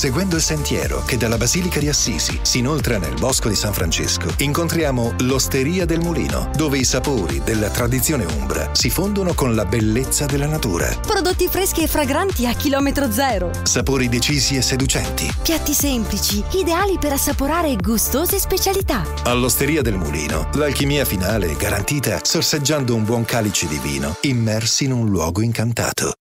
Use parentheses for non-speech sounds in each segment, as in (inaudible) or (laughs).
Seguendo il sentiero che dalla Basilica di Assisi si inoltra nel Bosco di San Francesco, incontriamo l'Osteria del Mulino, dove i sapori della tradizione umbra si fondono con la bellezza della natura. Prodotti freschi e fragranti a chilometro zero. Sapori decisi e seducenti. Piatti semplici, ideali per assaporare gustose specialità. All'Osteria del Mulino, l'alchimia finale è garantita sorseggiando un buon calice di vino immersi in un luogo incantato.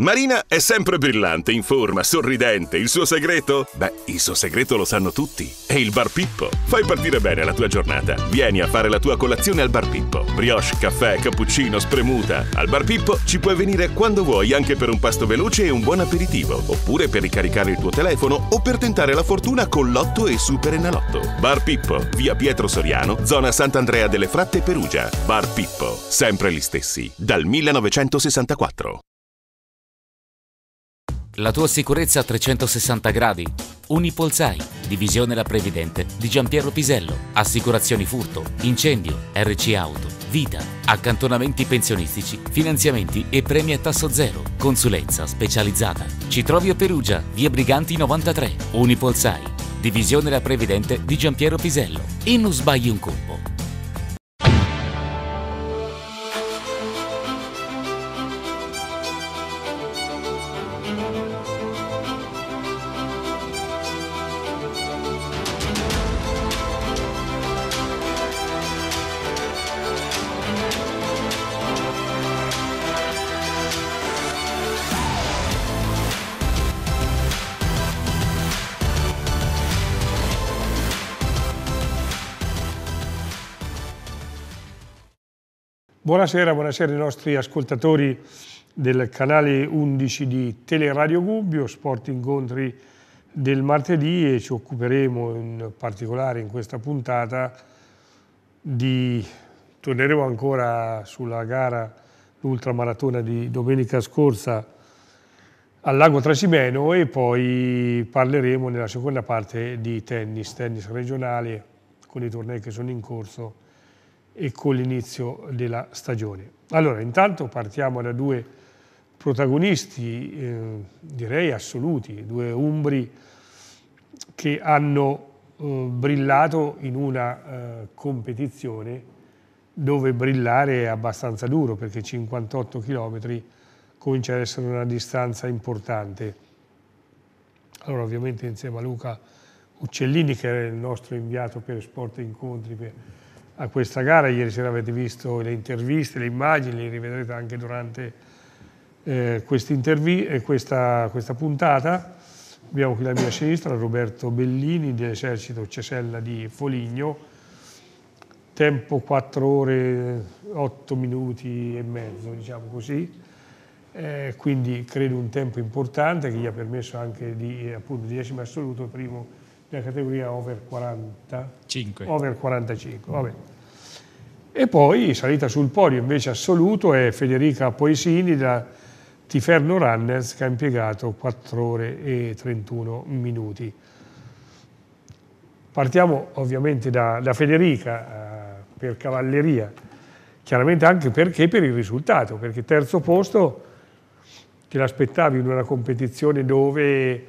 Marina è sempre brillante, in forma, sorridente. Il suo segreto? Beh, il suo segreto lo sanno tutti. È il Bar Pippo. Fai partire bene la tua giornata. Vieni a fare la tua colazione al Bar Pippo. Brioche, caffè, cappuccino, spremuta. Al Bar Pippo ci puoi venire quando vuoi anche per un pasto veloce e un buon aperitivo, oppure per ricaricare il tuo telefono o per tentare la fortuna con Lotto e Super Enalotto. Bar Pippo, via Pietro Soriano, zona Sant'Andrea delle Fratte, Perugia. Bar Pippo, sempre gli stessi, dal 1964. La tua sicurezza a 360 gradi. Unipolsai, divisione La Previdente di Giampiero Pisello. Assicurazioni furto, incendio, RC auto, vita, accantonamenti pensionistici, finanziamenti e premi a tasso zero. Consulenza specializzata. Ci trovi a Perugia, via Briganti 93. Unipolsai, divisione La Previdente di Giampiero Pisello. E non sbagli un colpo. Buonasera, buonasera ai nostri ascoltatori del canale 11 di Teleradio Gubbio, Sport Incontri del martedì e ci occuperemo in particolare in questa puntata di torneremo ancora sulla gara l'ultramaratona di domenica scorsa al Lago Trasimeno e poi parleremo nella seconda parte di tennis, tennis regionale con i tornei che sono in corso e con l'inizio della stagione. Allora, intanto partiamo da due protagonisti, eh, direi assoluti, due umbri che hanno eh, brillato in una eh, competizione dove brillare è abbastanza duro perché 58 km comincia ad essere una distanza importante. Allora ovviamente insieme a Luca Uccellini che era il nostro inviato per Sport e Incontri per a questa gara. Ieri sera avete visto le interviste, le immagini, le rivedrete anche durante eh, eh questa, questa, puntata. Abbiamo qui la mia sinistra Roberto Bellini dell'esercito Cesella di Foligno, tempo 4 ore 8 minuti e mezzo, diciamo così. Eh, quindi credo un tempo importante che gli ha permesso anche di, eh, appunto, di decimo assoluto, primo nella categoria over 45. Over 45 vabbè. E poi salita sul podio invece assoluto è Federica Poesini da Tiferno Runners che ha impiegato 4 ore e 31 minuti. Partiamo ovviamente da, da Federica eh, per cavalleria, chiaramente anche perché per il risultato, perché terzo posto te l'aspettavi in una competizione dove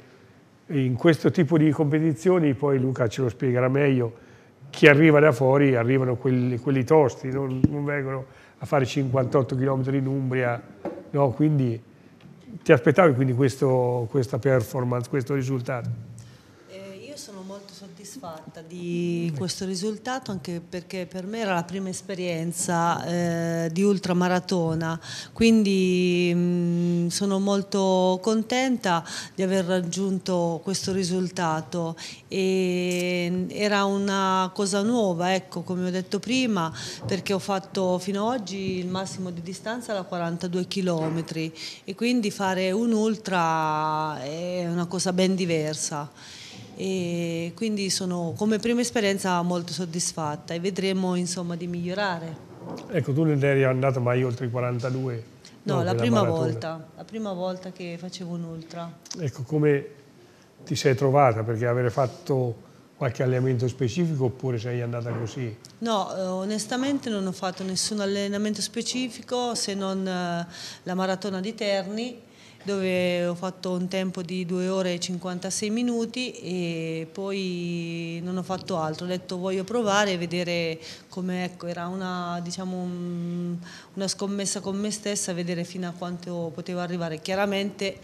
in questo tipo di competizioni, poi Luca ce lo spiegherà meglio, chi arriva da fuori arrivano quelli, quelli tosti, non, non, vengono a fare 58 km in Umbria, no? quindi ti aspettavi quindi questo, questa performance, questo risultato? soddisfatta di questo risultato anche perché per me era la prima esperienza eh, di ultramaratona, quindi mh, mm, sono molto contenta di aver raggiunto questo risultato e era una cosa nuova, ecco, come ho detto prima, perché ho fatto fino ad oggi il massimo di distanza da 42 km e quindi fare un ultra è una cosa ben diversa e quindi sono come prima esperienza molto soddisfatta e vedremo insomma di migliorare. Ecco, tu non eri andata mai oltre i 42? No, la prima maratona. volta, la prima volta che facevo un ultra. Ecco, come ti sei trovata? Perché avere fatto qualche allenamento specifico oppure sei andata così? No, eh, onestamente non ho fatto nessun allenamento specifico se non eh, la maratona di Terni dove ho fatto un tempo di 2 ore e 56 minuti e poi non ho fatto altro, ho detto voglio provare e vedere come ecco, era una, diciamo, una scommessa con me stessa, vedere fino a quanto potevo arrivare. Chiaramente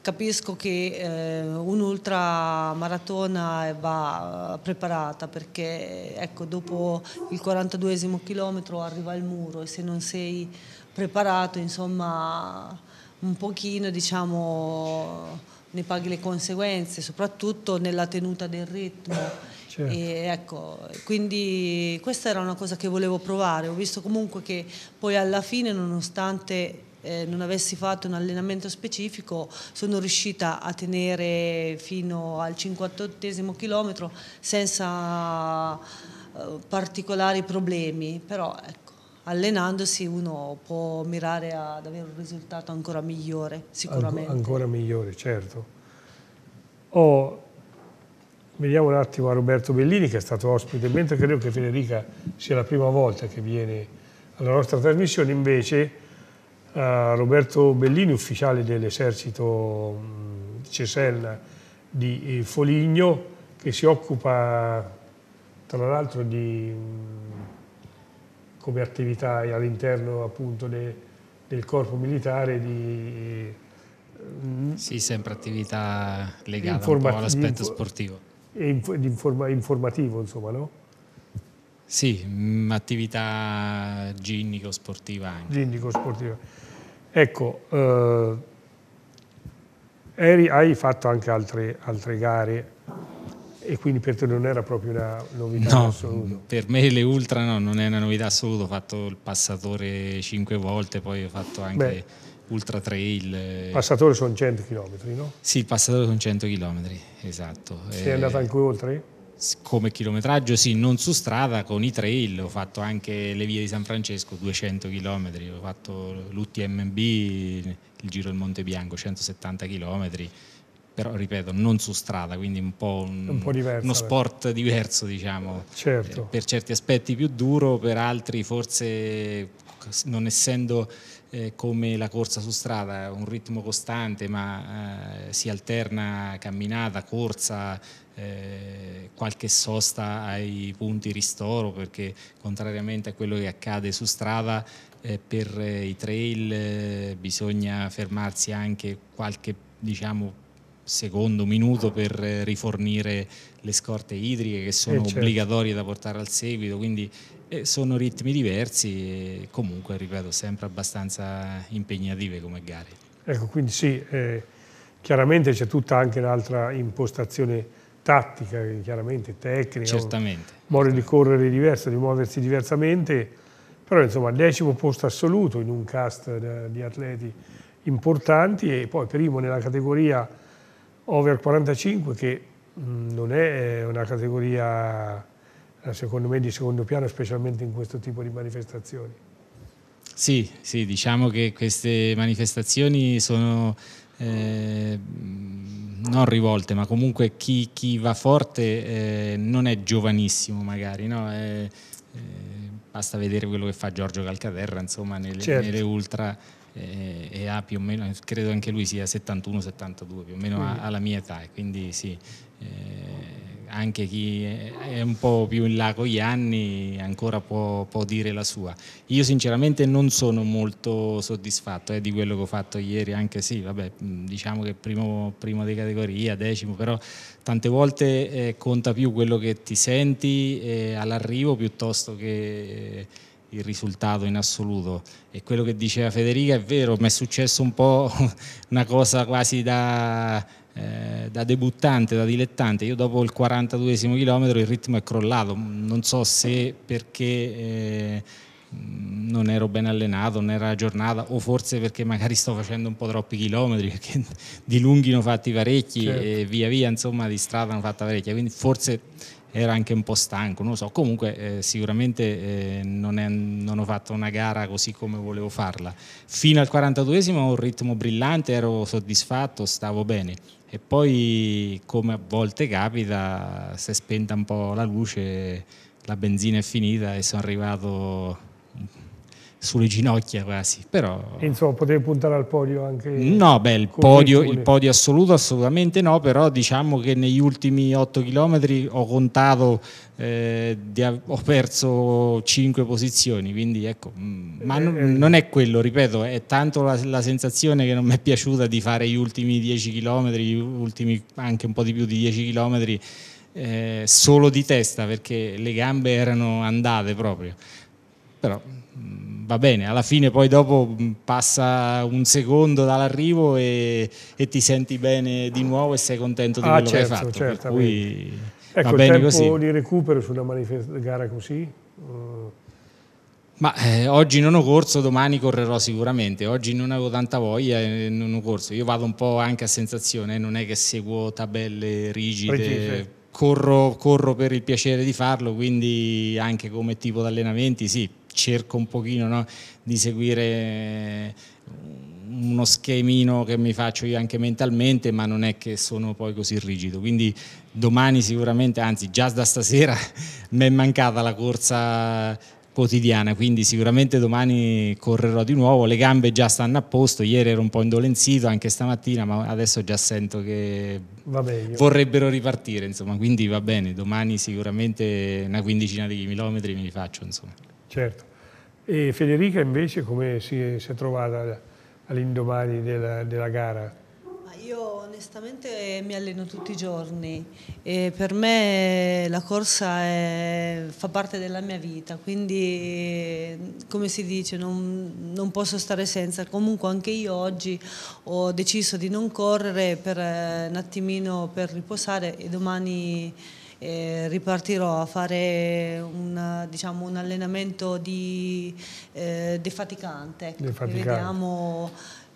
capisco che eh, un'ultra maratona va preparata perché ecco, dopo il 42 chilometro arriva il muro e se non sei preparato insomma un pochino diciamo, ne paghi le conseguenze, soprattutto nella tenuta del ritmo. Certo. Ecco, quindi questa era una cosa che volevo provare. Ho visto comunque che poi alla fine, nonostante eh, non avessi fatto un allenamento specifico, sono riuscita a tenere fino al 58 chilometro senza eh, particolari problemi. Però ecco, allenandosi uno può mirare ad avere un risultato ancora migliore, sicuramente. ancora migliore, certo. Oh, vediamo un attimo a Roberto Bellini che è stato ospite, mentre credo che Federica sia la prima volta che viene alla nostra trasmissione, invece eh, Roberto Bellini, ufficiale dell'esercito Cesella di eh, Foligno, che si occupa tra l'altro di come attività all'interno appunto de, del corpo militare di... Sì, sempre attività legata all'aspetto sportivo. E inf informa informativo, insomma, no? Sì, mh, mm, attività ginnico-sportiva anche. Ginnico-sportiva. Ecco, eh, eri, hai fatto anche altre, altre gare e quindi per te non era proprio una novità no, assoluta? Per me le ultra no, non è una novità assoluta, ho fatto il passatore cinque volte, poi ho fatto anche Beh, ultra trail. Il eh. Passatore sono 100 km, no? Sì, il passatore sono 100 km, esatto. Sei eh, andato anche oltre? Come chilometraggio sì, non su strada, con i trail, ho fatto anche le vie di San Francesco, 200 km, ho fatto l'UTMB, il Giro del Monte Bianco, 170 km però ripeto, non su strada, quindi un po', un, un po diverso, uno sport beh. diverso, diciamo, certo. eh, per certi aspetti più duro, per altri forse non essendo eh, come la corsa su strada, un ritmo costante, ma eh, si alterna camminata, corsa, eh, qualche sosta ai punti ristoro, perché contrariamente a quello che accade su strada, eh, per eh, i trail bisogna fermarsi anche qualche diciamo, secondo minuto per eh, rifornire le scorte idriche che sono eh certo. obbligatorie da portare al seguito, quindi eh, sono ritmi diversi e comunque, ripeto, sempre abbastanza impegnative come gare. Ecco, quindi sì, eh, chiaramente c'è tutta anche un'altra impostazione tattica, eh, chiaramente tecnica, certamente, modo certamente. di correre diverso, di muoversi diversamente, però insomma decimo posto assoluto in un cast eh, di atleti importanti e poi primo nella categoria over 45 che mm, non è eh, una categoria eh, secondo me di secondo piano specialmente in questo tipo di manifestazioni. Sì, sì diciamo che queste manifestazioni sono eh, mm, non rivolte, ma comunque chi, chi va forte eh, non è giovanissimo magari, no? eh, basta vedere quello che fa Giorgio Calcaterra insomma, nelle, certo. nelle ultra e, eh, e, ha più o meno, credo anche lui sia 71-72, più o meno ha, ha, mm. mia età, quindi sì, eh, anche chi è un po' più in là con gli anni ancora può, può dire la sua. Io sinceramente non sono molto soddisfatto eh, di quello che ho fatto ieri, anche sì, vabbè, diciamo che primo, primo di categoria, decimo, però tante volte eh, conta più quello che ti senti eh, all'arrivo piuttosto che il risultato in assoluto e quello che diceva Federica è vero, mi è successo un po' (laughs) una cosa quasi da, eh, da debuttante, da dilettante, io dopo il 42 chilometro il ritmo è crollato, non so se perché... Eh, non ero ben allenato, non era la giornata, o forse perché magari sto facendo un po' troppi chilometri, (laughs) perché di lunghi ne ho fatti parecchi certo. e via via, insomma, di strada ne ho fatta parecchia, quindi forse era anche un po' stanco, non lo so, comunque eh, sicuramente eh, non, è, non, ho fatto una gara così come volevo farla. Fino al 42esimo ho un ritmo brillante, ero soddisfatto, stavo bene e poi come a volte capita si è spenta un po' la luce, la benzina è finita e sono arrivato sulle ginocchia quasi, però... insomma, potevi puntare al podio anche... No, beh, il podio, il podio, assoluto assolutamente no, però diciamo che negli ultimi 8 km ho contato, eh, di, ho perso 5 posizioni, quindi ecco, mm, ma eh, non, eh. non, è quello, ripeto, è tanto la, la sensazione che non mi è piaciuta di fare gli ultimi 10 km, gli ultimi anche un po' di più di 10 km eh, solo di testa, perché le gambe erano andate proprio. Però va bene, alla fine poi dopo mm, passa un secondo dall'arrivo e, e ti senti bene di nuovo e sei contento di ah, quello certo, che hai certo, fatto. Certo, cui ecco, va bene il tempo così. di recupero su una manifest- gara così? Ma eh, oggi non ho corso, domani correrò sicuramente. Oggi non avevo tanta voglia e non ho corso. Io vado un po' anche a sensazione, non è che seguo tabelle rigide. rigide. Corro, corro per il piacere di farlo, quindi anche come tipo di allenamenti, sì, cerco un pochino no, di seguire uno schemino che mi faccio io anche mentalmente, ma non è che sono poi così rigido. Quindi domani sicuramente, anzi già da stasera, (laughs) mi è mancata la corsa quotidiana, quindi sicuramente domani correrò di nuovo, le gambe già stanno a posto, ieri ero un po' indolenzito anche stamattina, ma adesso già sento che Vabbè, vorrebbero ripartire, insomma, quindi va bene, domani sicuramente una quindicina di chilometri mi li faccio, insomma. Certo. E Federica invece come si è, si è trovata all'indomani della, della gara? Io onestamente mi alleno tutti i giorni e per me la corsa è, fa parte della mia vita, quindi come si dice non, non, posso stare senza. Comunque anche io oggi ho deciso di non correre per eh, un attimino per riposare e domani eh, ripartirò a fare una, diciamo, un allenamento di, eh, defaticante. Ecco, defaticante. Vediamo,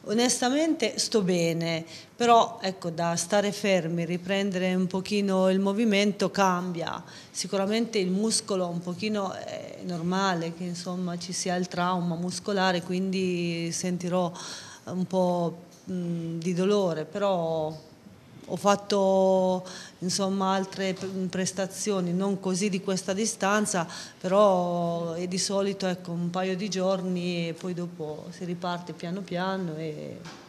onestamente sto bene, però ecco, da stare fermi, riprendere un pochino il movimento cambia. Sicuramente il muscolo un pochino eh, è normale che insomma ci sia il trauma muscolare, quindi sentirò un po' mh, mm, di dolore, però ho fatto insomma, altre prestazioni, non così di questa distanza, però è eh, di solito ecco, un paio di giorni e poi dopo si riparte piano piano. E...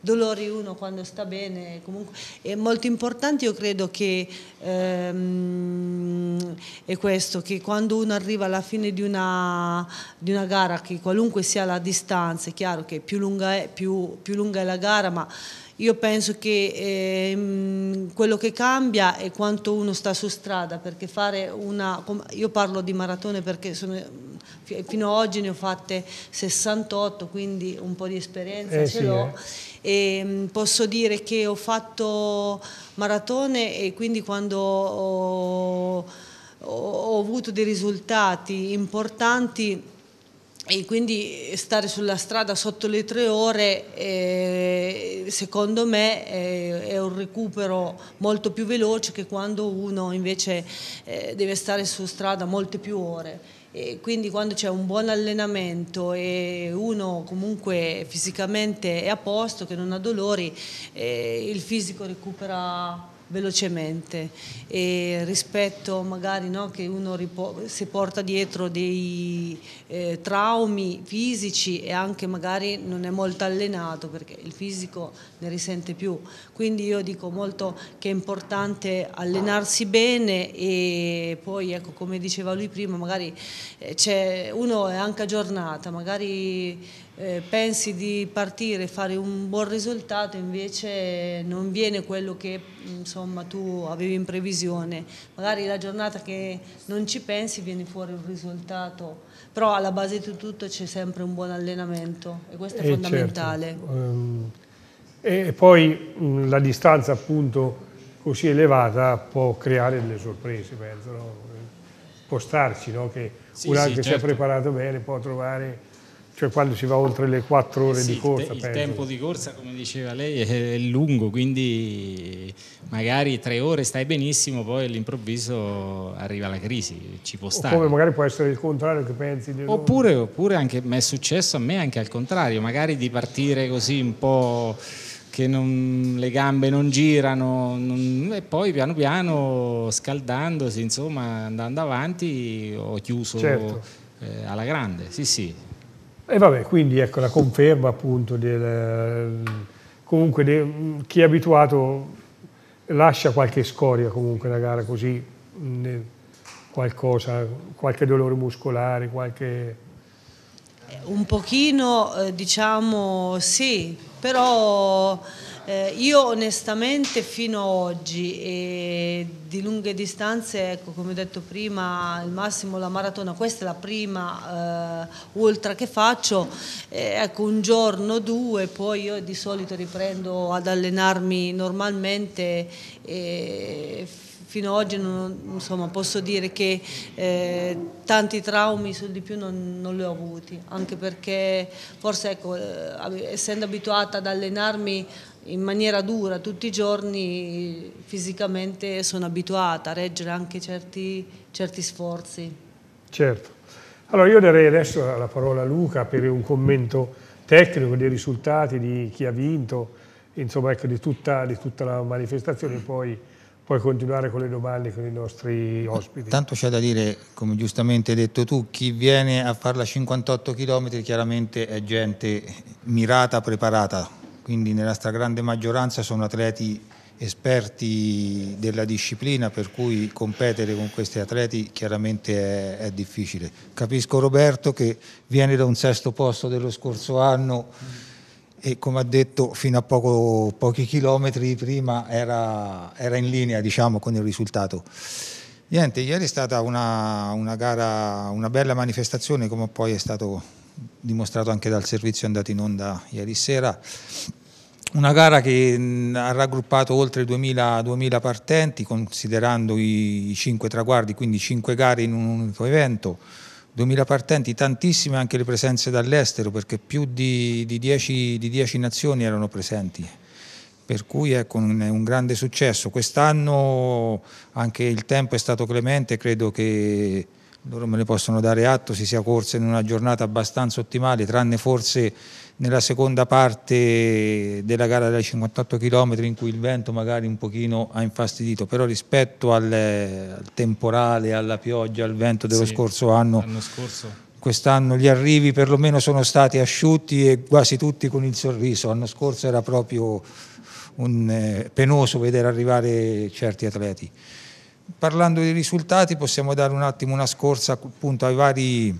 Dolori uno quando sta bene, comunque è molto importante, io credo che ehm, è questo, che quando uno arriva alla fine di una, di una, gara, che qualunque sia la distanza, è chiaro che più lunga è, più, più lunga è la gara, ma io penso che eh, quello che cambia è quanto uno sta su strada, perché fare una... Io parlo di maratone perché sono, fino ad oggi ne ho fatte 68, quindi un po' di esperienza eh ce sì, l'ho. Eh. Ehm, posso dire che ho fatto maratone e quindi quando ho, ho avuto dei risultati importanti e quindi stare sulla strada sotto le tre ore eh, secondo me eh, è un recupero molto più veloce che quando uno invece eh, deve stare su strada molte più ore. E quindi quando c'è un buon allenamento e uno comunque fisicamente è a posto, che non ha dolori, eh, il fisico recupera velocemente e rispetto magari no, che uno si porta dietro dei eh, traumi fisici e anche magari non è molto allenato perché il fisico ne risente più. Quindi io dico molto che è importante allenarsi bene e poi ecco come diceva lui prima magari eh, uno è anche aggiornata, magari eh, pensi di partire e fare un buon risultato, invece non viene quello che insomma, tu avevi in previsione. Magari la giornata che non ci pensi viene fuori un risultato, però alla base di tutto c'è sempre un buon allenamento e questo è eh certo. fondamentale. Certo. e poi la distanza appunto così elevata può creare delle sorprese, penso, no? può starci, no? che sì, uno sì, che certo. si è certo. preparato bene può trovare cioè quando si va oltre le quattro ore eh sì, di corsa. Il, te, il tempo di corsa, come diceva lei, è, lungo, quindi magari tre ore stai benissimo, poi all'improvviso arriva la crisi, ci può stare. Come magari può essere il contrario che pensi. Oppure, oppure anche, è successo a me anche al contrario, magari di partire così un po' che non, le gambe non girano non, e poi piano piano scaldandosi, insomma andando avanti ho chiuso certo. eh, alla grande, sì sì. E vabbè, quindi ecco la conferma appunto del, comunque de, chi è abituato lascia qualche scoria comunque la gara così, qualcosa, qualche dolore muscolare, qualche... Eh, un pochino eh, diciamo sì, però eh, io onestamente fino ad oggi e di lunghe distanze, ecco, come ho detto prima, il massimo la maratona, questa è la prima eh, ultra che faccio, eh, ecco, un giorno, due, poi io di solito riprendo ad allenarmi normalmente e fino ad oggi non, insomma, posso dire che eh, tanti traumi sul di più non, non, li ho avuti, anche perché forse ecco, eh, essendo abituata ad allenarmi in maniera dura tutti i giorni, fisicamente sono abituata a reggere anche certi, certi sforzi. Certo. Allora io darei adesso la parola a Luca per un commento tecnico dei risultati, di chi ha vinto, insomma ecco, di, tutta, di tutta la manifestazione, e poi puoi continuare con le domande con i nostri ospiti. Tanto c'è da dire, come giustamente hai detto tu, chi viene a farla 58 km chiaramente è gente mirata, preparata, quindi nella stragrande maggioranza sono atleti esperti della disciplina per cui competere con questi atleti chiaramente è, è, difficile. Capisco Roberto che viene da un sesto posto dello scorso anno e come ha detto fino a poco, pochi chilometri prima era, era in linea diciamo, con il risultato. Niente, ieri è stata una, una gara, una bella manifestazione come poi è stato dimostrato anche dal servizio andato in onda ieri sera. Una gara che ha raggruppato oltre 2000, 2000 partenti, considerando i, i 5 traguardi, quindi 5 gare in un unico evento. 2000 partenti, tantissime anche le presenze dall'estero, perché più di, di, 10, di 10 nazioni erano presenti per cui ecco un, un grande successo. Quest'anno anche il tempo è stato clemente, credo che loro me ne possono dare atto, si sia corsa in una giornata abbastanza ottimale, tranne forse nella seconda parte della gara dai 58 km in cui il vento magari un pochino ha infastidito, però rispetto al, al temporale, alla pioggia, al vento dello sì, scorso anno, quest'anno gli arrivi perlomeno sono stati asciutti e quasi tutti con il sorriso, l'anno scorso era proprio un, eh, penoso vedere arrivare certi atleti parlando dei risultati possiamo dare un attimo una scorsa appunto ai vari,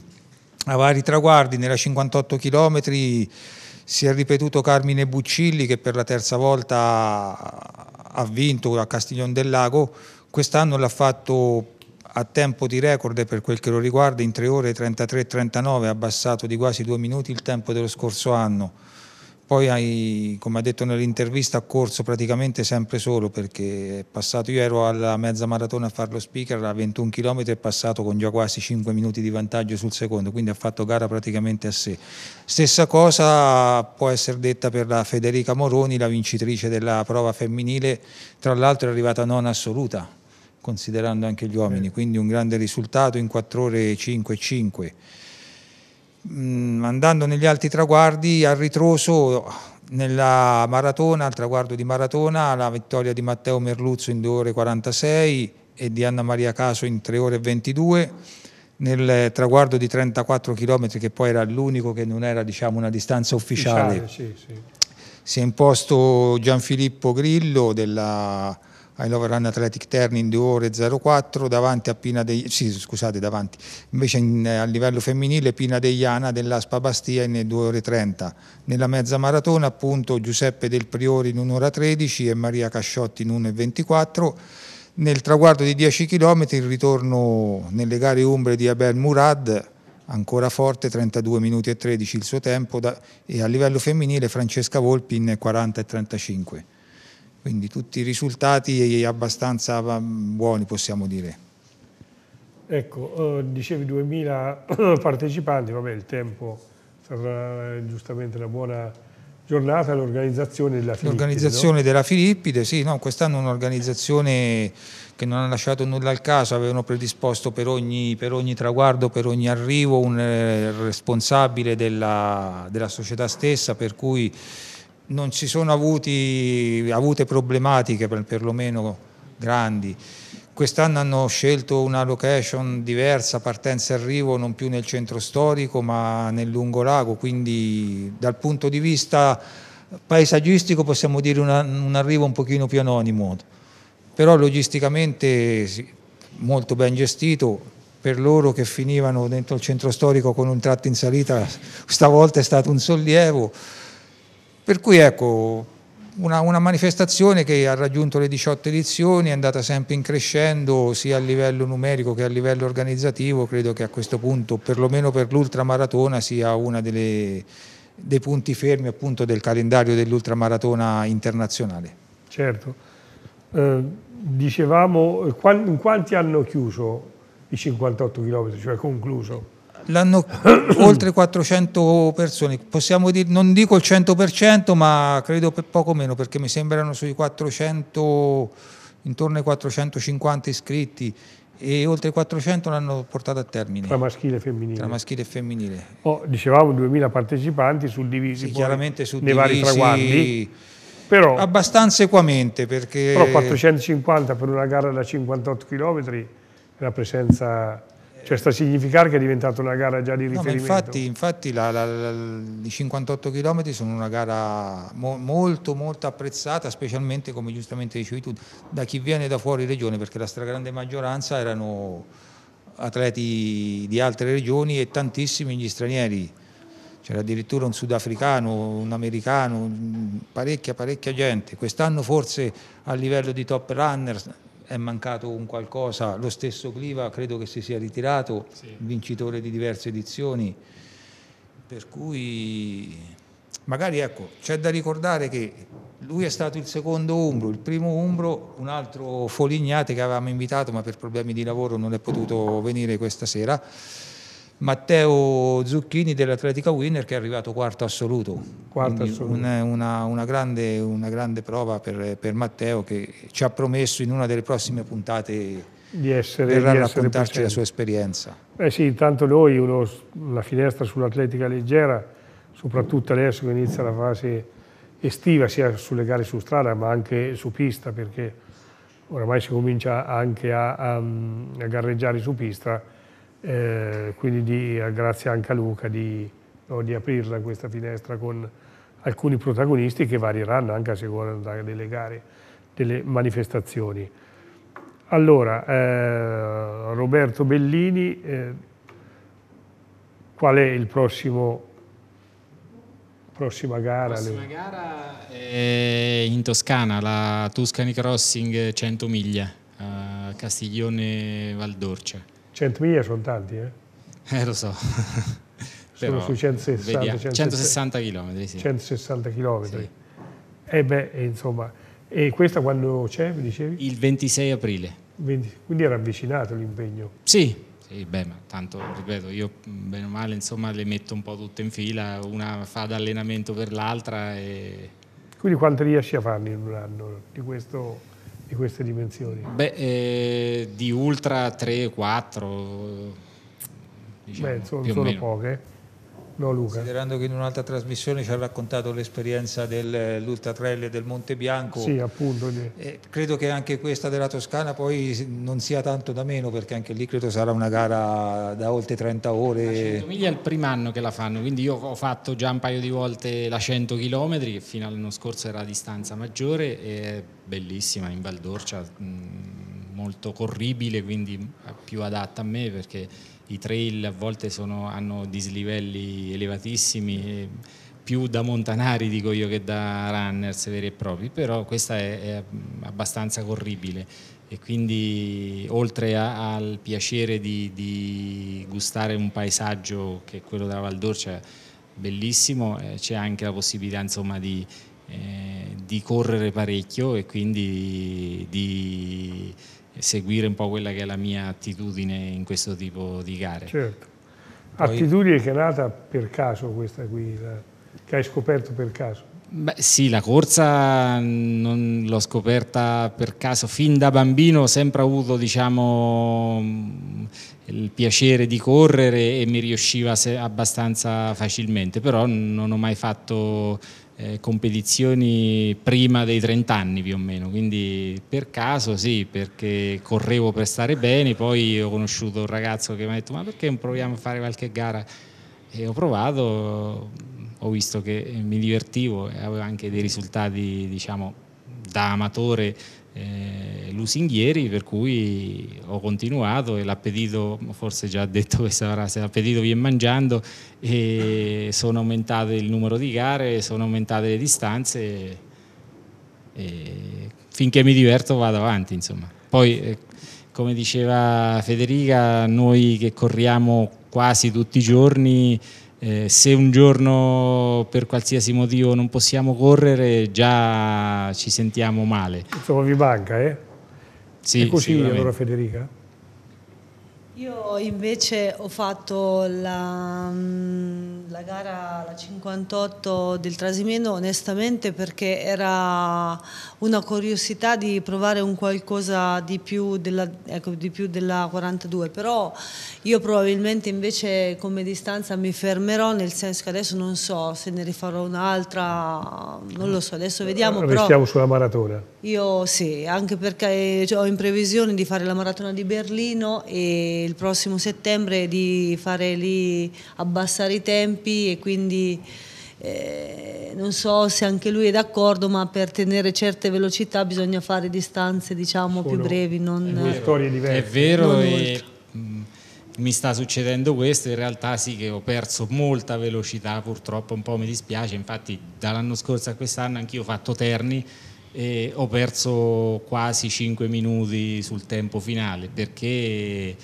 ai vari traguardi. Nella 58 km si è ripetuto Carmine Buccilli che per la terza volta ha vinto a Castiglion del Lago, quest'anno l'ha fatto a tempo di record per quel che lo riguarda in 3 ore 33-39, ha abbassato di quasi due minuti il tempo dello scorso anno. Poi hai, come ha detto nell'intervista, ha corso praticamente sempre solo perché è passato, io ero alla mezza maratona a fare lo speaker, a 21 km è passato con già quasi 5 minuti di vantaggio sul secondo, quindi ha fatto gara praticamente a sé. Stessa cosa può essere detta per la Federica Moroni, la vincitrice della prova femminile, tra l'altro è arrivata non assoluta, considerando anche gli uomini, eh. quindi un grande risultato in 4 ore 5 e 5. Mm, andando negli alti traguardi, al ritroso nella maratona, al traguardo di maratona, la vittoria di Matteo Merluzzo in 2 ore 46 e di Anna Maria Caso in 3 ore 22, nel traguardo di 34 km che poi era l'unico che non era diciamo, una distanza ufficiale. Ficiale, sì, sì. Si è imposto Gianfilippo Grillo della ai Loveran Athletic Terni in 2 ore 04 davanti a Pina De... sì, scusate, davanti. Invece in, eh, a livello femminile Pina Deiana dell'Aspa Bastia in 2 ore 30. Nella mezza maratona appunto Giuseppe Del Priori in 1 ora 13 e Maria Casciotti in 1 e 24. Nel traguardo di 10 km il ritorno nelle gare umbre di Abel Murad ancora forte, 32 minuti e 13 il suo tempo da, e a livello femminile Francesca Volpi in 40 e 35. Quindi tutti i risultati abbastanza mm, buoni possiamo dire. Ecco, eh, dicevi 2.000 (clears throat) partecipanti, vabbè il tempo sarà eh, giustamente una buona giornata, l'organizzazione della Filippide. L'organizzazione no? della Filippide, sì, no, quest'anno un'organizzazione che non ha lasciato nulla al caso, avevano predisposto per ogni, per ogni traguardo, per ogni arrivo un eh, responsabile della, della società stessa, per cui non si sono avuti, avute problematiche perlomeno grandi. Quest'anno hanno scelto una location diversa, partenza e arrivo, non più nel centro storico ma nel lungolago, quindi dal punto di vista paesaggistico possiamo dire una, un arrivo un pochino più anonimo, però logisticamente molto ben gestito, per loro che finivano dentro il centro storico con un tratto in salita, (laughs) stavolta è stato un sollievo. Per cui ecco, una, una, manifestazione che ha raggiunto le 18 edizioni, è andata sempre in crescendo sia a livello numerico che a livello organizzativo, credo che a questo punto, perlomeno per l'ultramaratona, sia uno dei punti fermi appunto del calendario dell'ultramaratona internazionale. Certo. Eh, dicevamo, eh, in quanti hanno chiuso i 58 km, cioè concluso? l'hanno (coughs) oltre 400 persone, possiamo dire, non dico il 100%, ma credo per poco meno, perché mi sembrano sui 400, intorno ai 450 iscritti e oltre 400 l'hanno portato a termine. Tra maschile e femminile. Tra maschile e femminile. Oh, dicevamo 2000 partecipanti suddivisi sì, chiaramente nei vari traguardi. Però, abbastanza equamente perché... Però 450 per una gara da 58 km, una presenza cioè sta a significare che è diventata una gara già di riferimento. No, infatti, infatti la, la, la, i 58 km sono una gara mo, molto molto apprezzata, specialmente come giustamente dicevi tu, da chi viene da fuori regione, perché la stragrande maggioranza erano atleti di altre regioni e tantissimi gli stranieri. C'era addirittura un sudafricano, un americano, parecchia parecchia gente. Quest'anno forse a livello di top runner è mancato un qualcosa, lo stesso Cliva credo che si sia ritirato, sì. vincitore di diverse edizioni, per cui magari ecco, c'è da ricordare che lui è stato il secondo Umbro, il primo Umbro, un altro Folignate che avevamo invitato ma per problemi di lavoro non è potuto venire questa sera Matteo Zucchini dell'Atletica Winner che è arrivato quarto assoluto. Quarto assoluto. Una, una, una, grande, una, grande, prova per, per, Matteo che ci ha promesso in una delle prossime puntate di essere, verrà di raccontarci essere la sua esperienza. Eh sì, intanto noi uno, la finestra sull'atletica leggera, soprattutto adesso che inizia la fase estiva sia sulle gare su strada ma anche su pista perché oramai si comincia anche a, a, a gareggiare su pista eh, quindi di, eh, grazie anche a Luca di, no, di, aprirla questa finestra con alcuni protagonisti che varieranno anche a seconda delle gare, delle manifestazioni. Allora, eh, Roberto Bellini, eh, qual è il prossimo prossima gara? Prossima gara è in Toscana, la Tuscany Crossing 100 miglia, a Castiglione Valdorcia. 100.000 sono tanti, eh? Eh, lo so. (laughs) sono sui 160, vediamo. 160 km. Sì. 160 km. Sì. Eh beh, eh, insomma, e questa quando c'è, mi dicevi? Il 26 aprile. 20, quindi era avvicinato l'impegno. Sì, sì, beh, ma tanto ripeto, io bene o male insomma le metto un po' tutte in fila, una fa d'allenamento per l'altra. E... Quindi quanto riesci a farne in un anno di questo? di queste dimensioni? Beh, eh, di ultra 3, 4, diciamo, Beh, sono, sono poche. No, Luca. Considerando che in un'altra trasmissione ci ha raccontato l'esperienza dell'Ultratrail del Monte Bianco, sì, appunto, eh, credo che anche questa della Toscana poi non sia tanto da meno, perché anche lì credo sarà una gara da oltre 30 ore. La 100 miglia è il primo anno che la fanno, quindi io ho fatto già un paio di volte la 100 km, che fino all'anno scorso era la distanza maggiore, è bellissima in Valdorcia, mm, molto corribile, quindi più adatta a me perché i trail a volte sono, hanno dislivelli elevatissimi, più da montanari dico io che da runners veri e propri, però questa è, è abbastanza corribile e quindi oltre a, al piacere di, di, gustare un paesaggio che è quello della Val d'Orcia bellissimo, eh, c'è anche la possibilità insomma di, eh, di correre parecchio e quindi di seguire un po' quella che è la mia attitudine in questo tipo di gare. Certo, Poi, attitudine che è nata per caso questa qui, la, che hai scoperto per caso. Beh, sì, la corsa mm, non l'ho scoperta per caso. Fin da bambino ho sempre avuto diciamo, mm, il piacere di correre e mi riusciva abbastanza facilmente, però non ho mai fatto eh, competizioni prima dei 30 anni più o meno, quindi per caso sì, perché correvo per stare bene, poi ho conosciuto un ragazzo che mi ha detto ma perché non proviamo a fare qualche gara? E ho provato, ho visto che mi divertivo e avevo anche dei risultati diciamo da amatore eh, lusinghieri, per cui ho continuato e l'appetito, forse già detto che sarà, se l'appetito viene mangiando, e sono aumentate il numero di gare, sono aumentate le distanze, e, e finché mi diverto vado avanti, insomma. Poi, eh, come diceva Federica, noi che corriamo quasi tutti i giorni eh, se un giorno per qualsiasi motivo non possiamo correre già ci sentiamo male. Insomma vi manca, eh? Sì, è così allora Federica? Io invece ho fatto la, mm, la gara la 58 del Trasimeno onestamente perché era una curiosità di provare un qualcosa di più della, ecco, di più della 42, però io probabilmente invece come distanza mi fermerò nel senso che adesso non so se ne rifarò un'altra, non lo so, adesso vediamo. Restiamo sulla maratona. Io sì, anche perché eh, cioè, ho in previsione di fare la maratona di Berlino e il prossimo settembre di fare lì abbassare i tempi e quindi eh, non so se anche lui è d'accordo, ma per tenere certe velocità bisogna fare distanze diciamo Solo più brevi. Non, è eh, storie È vero e mm, mi sta succedendo questo, in realtà sì che ho perso molta velocità, purtroppo un po' mi dispiace, infatti dall'anno scorso a quest'anno anch'io ho fatto Terni e ho perso quasi 5 minuti sul tempo finale perché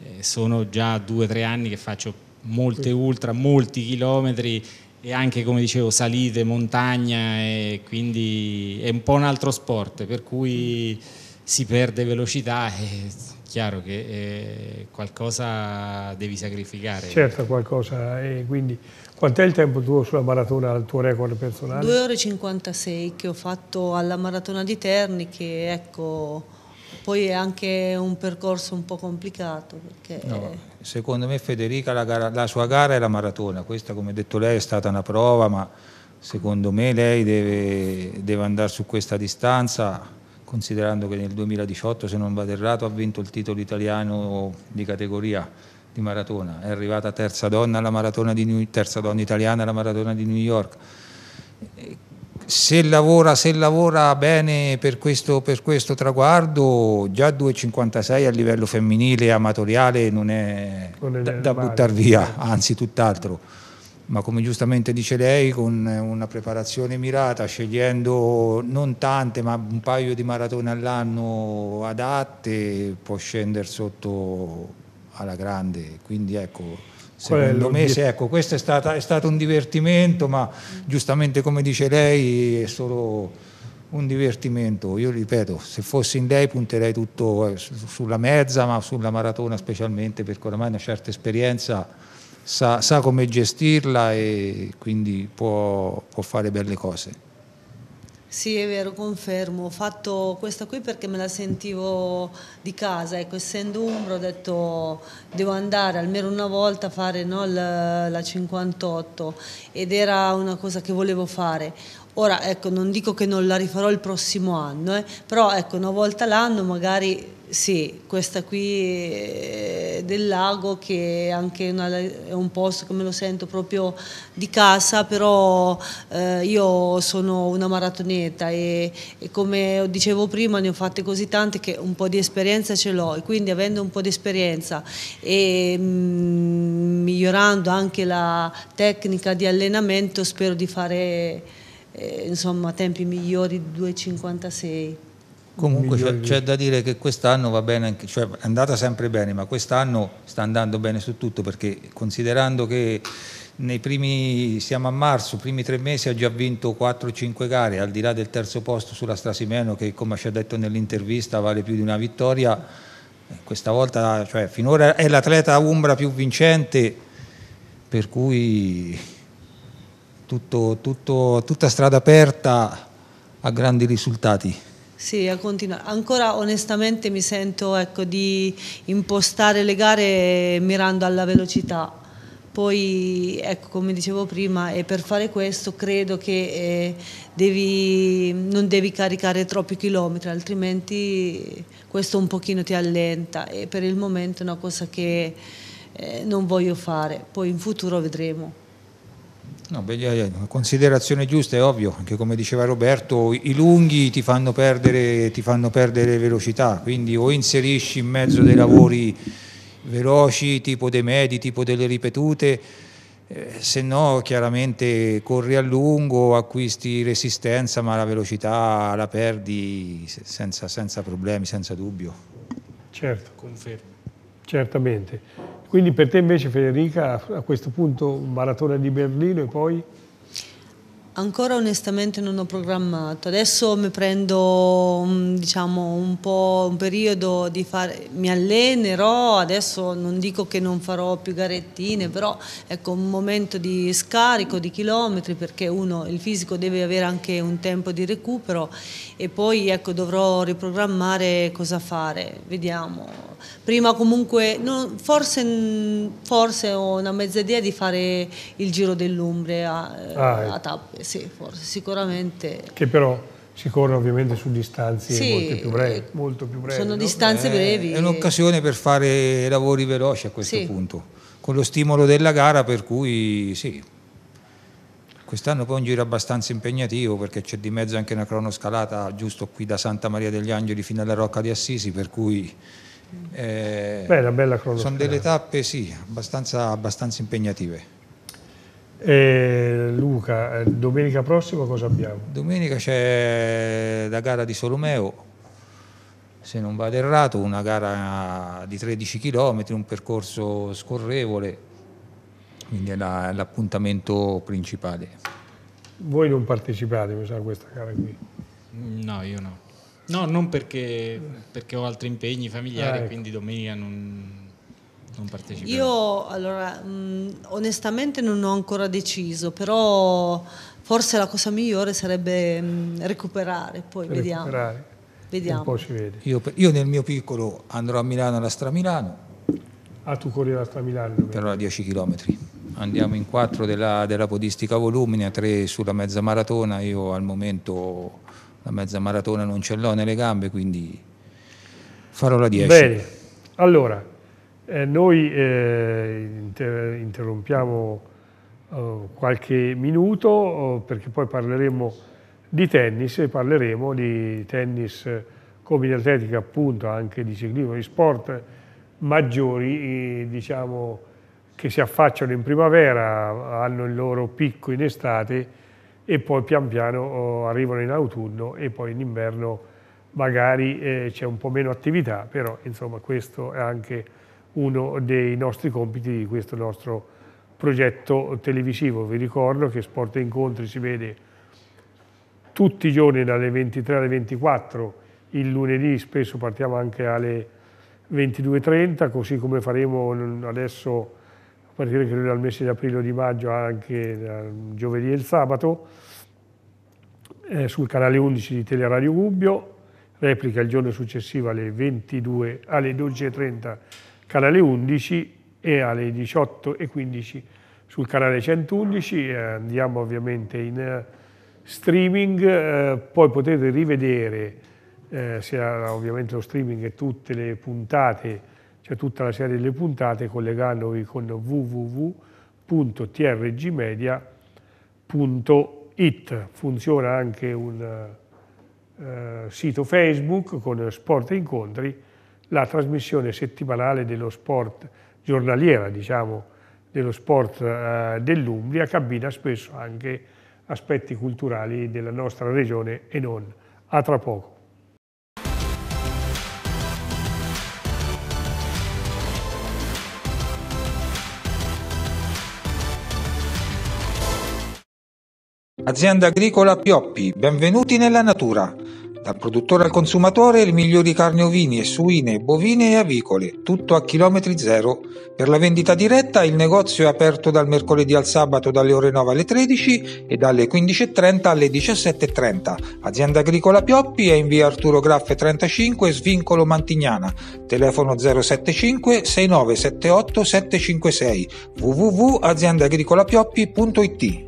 eh, sono già due o tre anni che faccio molte ultra, molti chilometri e anche come dicevo salite, montagna e quindi è un po' un altro sport per cui si perde velocità (laughs) e chiaro che eh, qualcosa devi sacrificare. Certo, qualcosa. E quindi quant'è il tempo tuo sulla maratona, il tuo record personale? 2 ore 56 che ho fatto alla maratona di Terni che ecco poi è anche un percorso un po' complicato. No, secondo me Federica la, gara, la, sua gara è la maratona, questa come ha detto lei è stata una prova, ma secondo me lei deve, deve andare su questa distanza considerando che nel 2018, se non vado errato, ha vinto il titolo italiano di categoria di maratona, è arrivata terza donna, alla maratona di New, terza donna italiana alla maratona di New York se lavora, se lavora bene per questo, per questo traguardo, già 2,56 a livello femminile e amatoriale non è, non è da, da buttare via, anzi tutt'altro. Ma come giustamente dice lei, con una preparazione mirata, scegliendo non tante, ma un paio di maratone all'anno adatte, può scendere sotto alla grande. Quindi ecco, Secondo me, sì, ecco, questo è, stata, è, stato un divertimento, ma giustamente come dice lei è solo un divertimento. Io ripeto, se fossi in lei punterei tutto eh, sulla mezza, ma sulla maratona specialmente, perché oramai una certa esperienza sa, sa come gestirla e quindi può, può fare belle cose. Sì, è vero, confermo. Ho fatto questa qui perché me la sentivo di casa, ecco, essendo umbro ho detto devo andare almeno una volta a fare no, la, 58 ed era una cosa che volevo fare. Ora, ecco, non dico che non la rifarò il prossimo anno, eh, però ecco, una volta l'anno magari sì, questa qui è eh, del lago che è anche una, è un posto come lo sento proprio di casa, però eh, io sono una maratoneta e, e, come dicevo prima ne ho fatte così tante che un po' di esperienza ce l'ho e quindi avendo un po' di esperienza e mh, mm, migliorando anche la tecnica di allenamento spero di fare eh, insomma tempi migliori di 2,56. Comunque c'è, c'è, da dire che quest'anno va bene, cioè è andata sempre bene, ma quest'anno sta andando bene su tutto perché considerando che nei primi, siamo a marzo, i primi tre mesi ha già vinto 4-5 gare, al di là del terzo posto sulla Strasimeno che come ci ha detto nell'intervista vale più di una vittoria, eh, questa volta cioè, finora è l'atleta Umbra più vincente, per cui tutto, tutto, tutta strada aperta a grandi risultati. Sì, a continuare. Ancora onestamente mi sento ecco, di impostare le gare mirando alla velocità. Poi, ecco, come dicevo prima, per fare questo credo che eh, devi, non devi caricare troppi chilometri, altrimenti questo un pochino ti allenta e per il momento è una cosa che eh, non voglio fare, poi in futuro vedremo. No, beh, eh, eh, considerazione giusta, è ovvio, anche come diceva Roberto, i lunghi ti fanno, perdere, ti fanno perdere velocità, quindi o inserisci in mezzo dei lavori veloci, tipo dei medi, tipo delle ripetute, eh, se no chiaramente corri a lungo, acquisti resistenza, ma la velocità la perdi senza, senza problemi, senza dubbio. Certo, confermo. Certamente. Quindi per te invece Federica a questo punto maratona di Berlino e poi? Ancora onestamente non ho programmato, adesso mi prendo mm, diciamo, un po' un periodo di fare, mi allenerò, adesso non dico che non farò più garettine, però ecco un momento di scarico di chilometri perché uno, il fisico deve avere anche un tempo di recupero e poi ecco, dovrò riprogrammare cosa fare, vediamo. Prima comunque, non, forse, forse, ho una mezza idea di fare il giro dell'Umbria a, eh, ah, a tappe sì, forse, sicuramente. Che però si corre ovviamente su distanze sì, molto, più brevi, eh, molto più brevi. Sono no? distanze eh, brevi. È un'occasione per fare lavori veloci a questo sì. punto, con lo stimolo della gara per cui sì. Quest'anno poi è un giro abbastanza impegnativo perché c'è di mezzo anche una cronoscalata giusto qui da Santa Maria degli Angeli fino alla Rocca di Assisi, per cui eh, Beh, bella, bella sono delle tappe sì, abbastanza, abbastanza impegnative. E Luca, eh, domenica prossima cosa abbiamo? Domenica c'è la gara di Solomeo, se non vado errato, una gara di 13 km, un percorso scorrevole, quindi è la, l'appuntamento principale. Voi non partecipate a questa gara qui? No, io no. No, non perché, perché ho altri impegni familiari, ah, ecco. quindi domenica non, non parteciperò? Io allora, mh, mm, onestamente non ho ancora deciso, però forse la cosa migliore sarebbe mh, mm, recuperare, poi recuperare. vediamo. Vediamo. Poi io, io, nel mio piccolo andrò a Milano alla Stramilano. Ah, tu corri alla Stramilano? Però a 10 km. Andiamo in 4 della, della podistica Volumina, 3 sulla mezza maratona. Io al momento la mezza maratona non ce l'ho nelle gambe, quindi farò la 10. Bene, allora eh, noi eh, inter interrompiamo oh, qualche minuto oh, perché poi parleremo di tennis e parleremo di tennis eh, come in atletica appunto anche di ciclismo, di sport maggiori eh, diciamo, che si affacciano in primavera, hanno il loro picco in estate e poi pian piano oh, arrivano in autunno e poi in inverno magari c'è un po' meno attività, però insomma questo è anche uno dei nostri compiti di questo nostro progetto televisivo. Vi ricordo che Sport e Incontri si vede tutti i giorni dalle 23 alle 24, il lunedì spesso partiamo anche alle 22.30, così come faremo adesso a partire dal mese di aprile o di maggio anche giovedì e il sabato, eh, sul canale 11 di Teleradio Gubbio, replica il giorno successivo alle alle 12.30 canale 11 e alle 18.15 sul canale 111, eh, andiamo ovviamente in eh, streaming, eh, poi potete rivedere eh, sia ovviamente lo streaming e tutte le puntate, cioè tutta la serie delle puntate, collegandovi con www.trgmedia.it. Funziona anche un sito Facebook con Sport e Incontri, la trasmissione settimanale dello sport giornaliera, diciamo, dello sport eh, dell'Umbria, che abbina spesso anche aspetti culturali della nostra regione e non. A tra poco. Azienda agricola Pioppi, benvenuti nella natura. Dal produttore al consumatore le migliori carni ovine, suine, bovine e avicole, tutto a chilometri zero. Per la vendita diretta il negozio è aperto dal mercoledì al sabato dalle ore 9 alle 13 e dalle 15.30 alle 17.30. Azienda agricola Pioppi è in via Arturo Graffe 35, svincolo Mantignana. Telefono 075 6978 756 www.aziendaagricolapioppi.it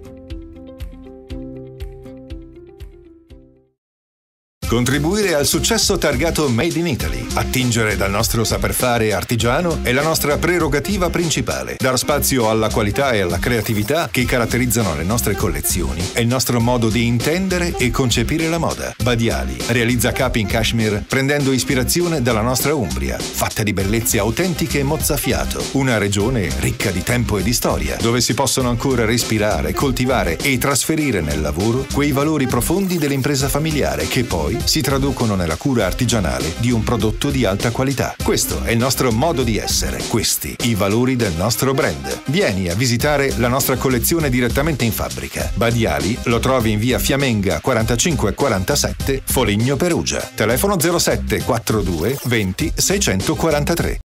Contribuire al successo targato Made in Italy, attingere dal nostro saper fare artigiano è la nostra prerogativa principale. Dar spazio alla qualità e alla creatività che caratterizzano le nostre collezioni è il nostro modo di intendere e concepire la moda. Badiali realizza capi in cashmere prendendo ispirazione dalla nostra Umbria, fatta di bellezze autentiche e mozzafiato, una regione ricca di tempo e di storia, dove si possono ancora respirare, coltivare e trasferire nel lavoro quei valori profondi dell'impresa familiare che poi si traducono nella cura artigianale di un prodotto di alta qualità. Questo è il nostro modo di essere, questi i valori del nostro brand. Vieni a visitare la nostra collezione direttamente in fabbrica. Badiali lo trovi in via Fiamenga 4547, Foligno Perugia. Telefono 07 42 20 643.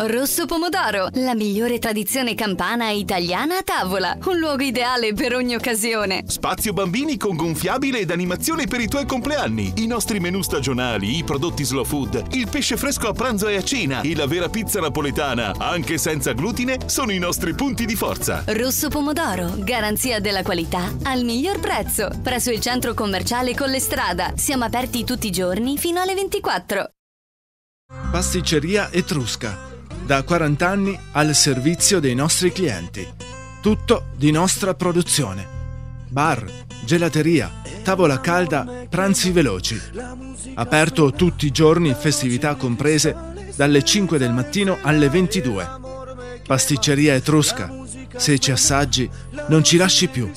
Rosso Pomodoro, la migliore tradizione campana e italiana a tavola. Un luogo ideale per ogni occasione. Spazio bambini con gonfiabile ed animazione per i tuoi compleanni. I nostri menù stagionali, i prodotti slow food, il pesce fresco a pranzo e a cena e la vera pizza napoletana, anche senza glutine, sono i nostri punti di forza. Rosso Pomodoro, garanzia della qualità al miglior prezzo. Presso il centro commerciale con Collestrada. Siamo aperti tutti i giorni fino alle 24. Pasticceria Etrusca da 40 anni al servizio dei nostri clienti. Tutto di nostra produzione. Bar, gelateria, tavola calda, pranzi veloci. Aperto tutti i giorni, festività comprese, dalle 5 del mattino alle 22. Pasticceria etrusca. Se ci assaggi, non ci lasci più.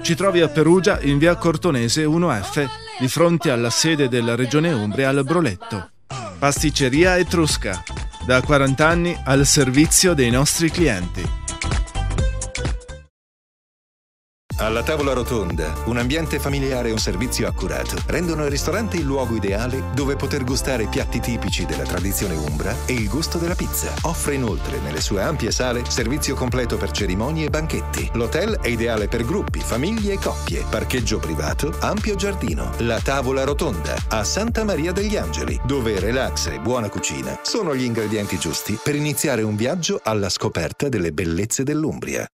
Ci trovi a Perugia in via Cortonese 1F, di fronte alla sede della Regione Umbria al Broletto. Pasticceria etrusca da 40 anni al servizio dei nostri clienti. Alla tavola rotonda, un ambiente familiare e un servizio accurato rendono il ristorante il luogo ideale dove poter gustare piatti tipici della tradizione umbra e il gusto della pizza. Offre inoltre nelle sue ampie sale servizio completo per cerimonie e banchetti. L'hotel è ideale per gruppi, famiglie e coppie. Parcheggio privato, ampio giardino. La tavola rotonda a Santa Maria degli Angeli, dove relax e buona cucina sono gli ingredienti giusti per iniziare un viaggio alla scoperta delle bellezze dell'Umbria.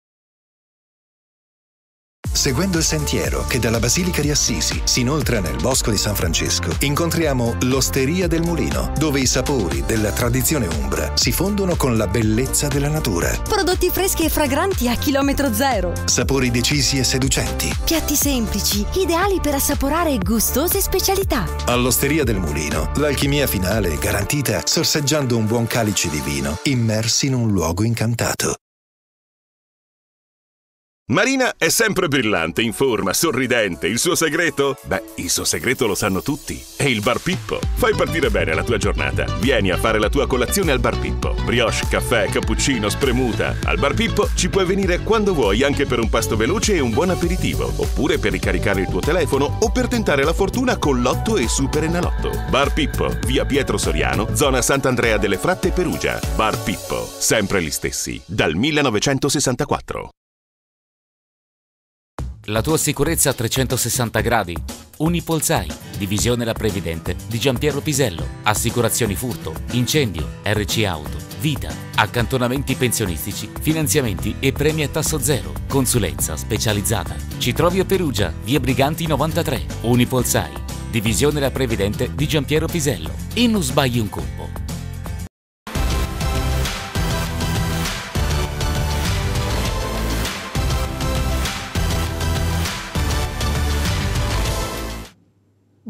Seguendo il sentiero che dalla Basilica di Assisi si inoltra nel Bosco di San Francesco, incontriamo l'Osteria del Mulino, dove i sapori della tradizione umbra si fondono con la bellezza della natura. Prodotti freschi e fragranti a chilometro zero. Sapori decisi e seducenti. Piatti semplici, ideali per assaporare gustose specialità. All'Osteria del Mulino, l'alchimia finale è garantita sorseggiando un buon calice di vino, immersi in un luogo incantato. Marina è sempre brillante, in forma, sorridente. Il suo segreto? Beh, il suo segreto lo sanno tutti. È il Bar Pippo. Fai partire bene la tua giornata. Vieni a fare la tua colazione al Bar Pippo. Brioche, caffè, cappuccino, spremuta. Al Bar Pippo ci puoi venire quando vuoi anche per un pasto veloce e un buon aperitivo, oppure per ricaricare il tuo telefono o per tentare la fortuna con Lotto e Super Enalotto. Bar Pippo, via Pietro Soriano, zona Sant'Andrea delle Fratte, Perugia. Bar Pippo, sempre gli stessi, dal 1964. La tua sicurezza a 360 gradi. Unipolsai, divisione La Previdente di Giampiero Pisello. Assicurazioni furto, incendio, RC auto, vita, accantonamenti pensionistici, finanziamenti e premi a tasso zero. Consulenza specializzata. Ci trovi a Perugia, via Briganti 93. Unipolsai, divisione La Previdente di Giampiero Pisello. E non sbagli un colpo.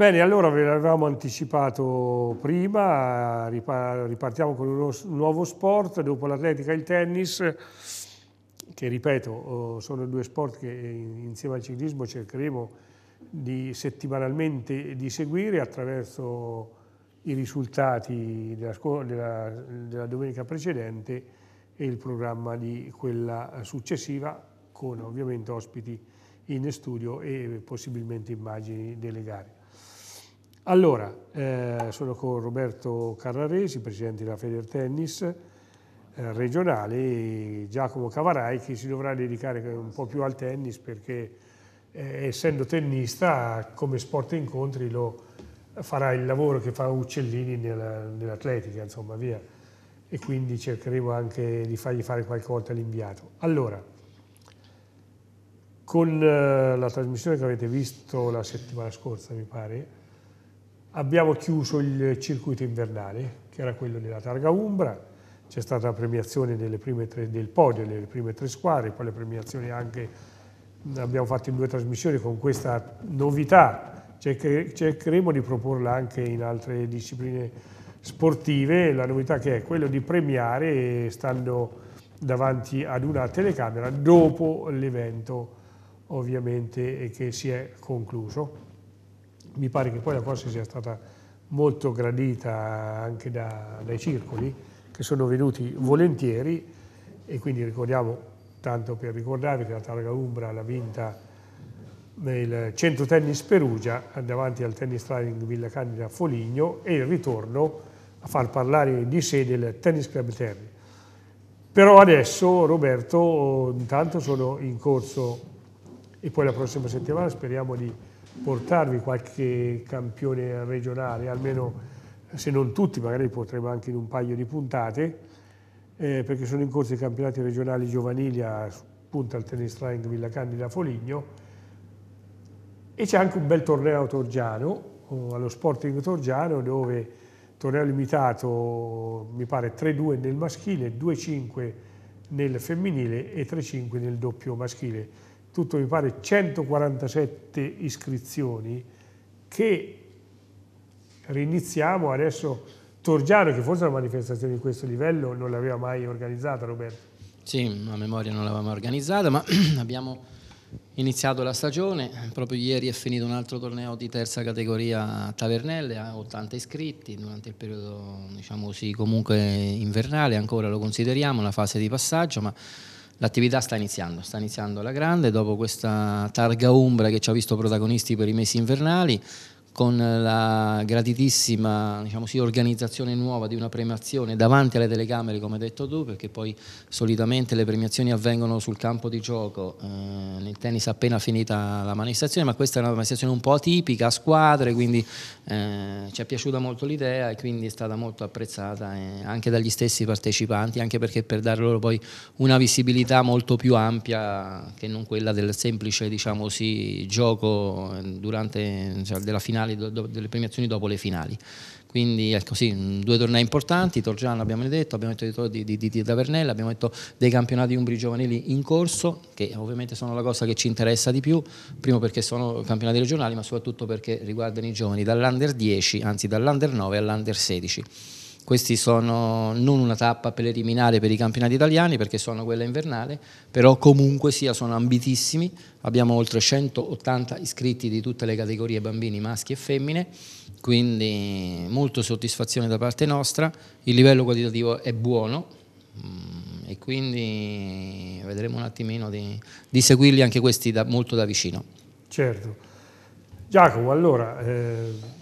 Bene, allora ve l'avevamo anticipato prima, ripartiamo con un nuovo sport, dopo l'atletica e il tennis, che ripeto oh, sono due sport che eh, insieme al ciclismo cercheremo di settimanalmente di seguire attraverso i risultati della, della, della domenica precedente e il programma di quella successiva con ovviamente ospiti in studio e possibilmente immagini delle gare. Allora, eh, sono con Roberto Carraresi, presidente della Feder Tennis eh, regionale, e Giacomo Cavarai che si dovrà dedicare un po' più al tennis perché eh, essendo tennista come sport incontri lo, farà il lavoro che fa Uccellini nella, nell'atletica, insomma, via. E quindi cercheremo anche di fargli fare qualche volta l'inviato. Allora, con eh, la trasmissione che avete visto la settimana scorsa, mi pare, Abbiamo chiuso il circuito invernale, che era quello della Targa Umbra, c'è stata la premiazione tre, del podio delle prime tre squadre, poi le premiazioni anche abbiamo fatto in due trasmissioni con questa novità, cercheremo di proporla anche in altre discipline sportive, la novità che è quella di premiare stando davanti ad una telecamera dopo l'evento ovviamente che si è concluso. Mi pare che poi la cosa sia stata molto gradita anche da, dai circoli che sono venuti volentieri e quindi ricordiamo, tanto per ricordarvi, che la Targa Umbra l'ha vinta nel centro tennis Perugia davanti al tennis training Villa Candida Foligno e il ritorno a far parlare di sé del Tennis Club Terni. Però adesso Roberto intanto sono in corso e poi la prossima settimana speriamo di portarvi qualche campione regionale, almeno se non tutti, magari potremo anche in un paio di puntate, eh, perché sono in corso i campionati regionali giovanili a punta al tennis line Villa Candida Foligno e c'è anche un bel torneo torgiano, eh, allo Sporting Torgiano, dove torneo limitato mi pare 3-2 nel maschile, 2-5 nel femminile e 3-5 nel doppio maschile tutto mi pare 147 iscrizioni che riniziamo adesso Torgiano che forse una manifestazione di questo livello non l'aveva mai organizzata Roberto sì, a memoria non l'avevamo organizzata ma (clears throat) abbiamo iniziato la stagione proprio ieri è finito un altro torneo di terza categoria a Tavernelle a 80 iscritti durante il periodo diciamo così comunque invernale ancora lo consideriamo una fase di passaggio ma L'attività sta iniziando, sta iniziando alla grande dopo questa targa umbra che ci ha visto protagonisti per i mesi invernali, con la gratitissima diciamo sì, organizzazione nuova di una premiazione davanti alle telecamere, come hai detto tu, perché poi solitamente le premiazioni avvengono sul campo di gioco, eh, nel tennis appena finita la manifestazione, ma questa è una manifestazione un po' atipica, a squadre, quindi eh, ci è piaciuta molto l'idea e quindi è stata molto apprezzata eh, anche dagli stessi partecipanti, anche perché per dare loro poi una visibilità molto più ampia che non quella del semplice diciamo sì, gioco eh, durante, cioè, della finale finali, do, delle premiazioni dopo le finali. Quindi ecco sì, mm, due tornei importanti, Torgiano abbiamo detto, abbiamo detto di, di, di, di Tavernella, abbiamo detto dei campionati umbri giovanili in corso, che ovviamente sono la cosa che ci interessa di più, primo perché sono campionati regionali, ma soprattutto perché riguardano i giovani dall'under 10, anzi dall'under 9 all'under 16. Questi sono non una tappa preliminare per i campionati italiani perché sono quella invernale, però comunque sia sono ambitissimi, abbiamo oltre 180 iscritti di tutte le categorie bambini, maschi e femmine, quindi molto soddisfazione da parte nostra, il livello qualitativo è buono mm, e quindi vedremo un attimino di, di seguirli anche questi da, molto da vicino. Certo. Giacomo, allora... Eh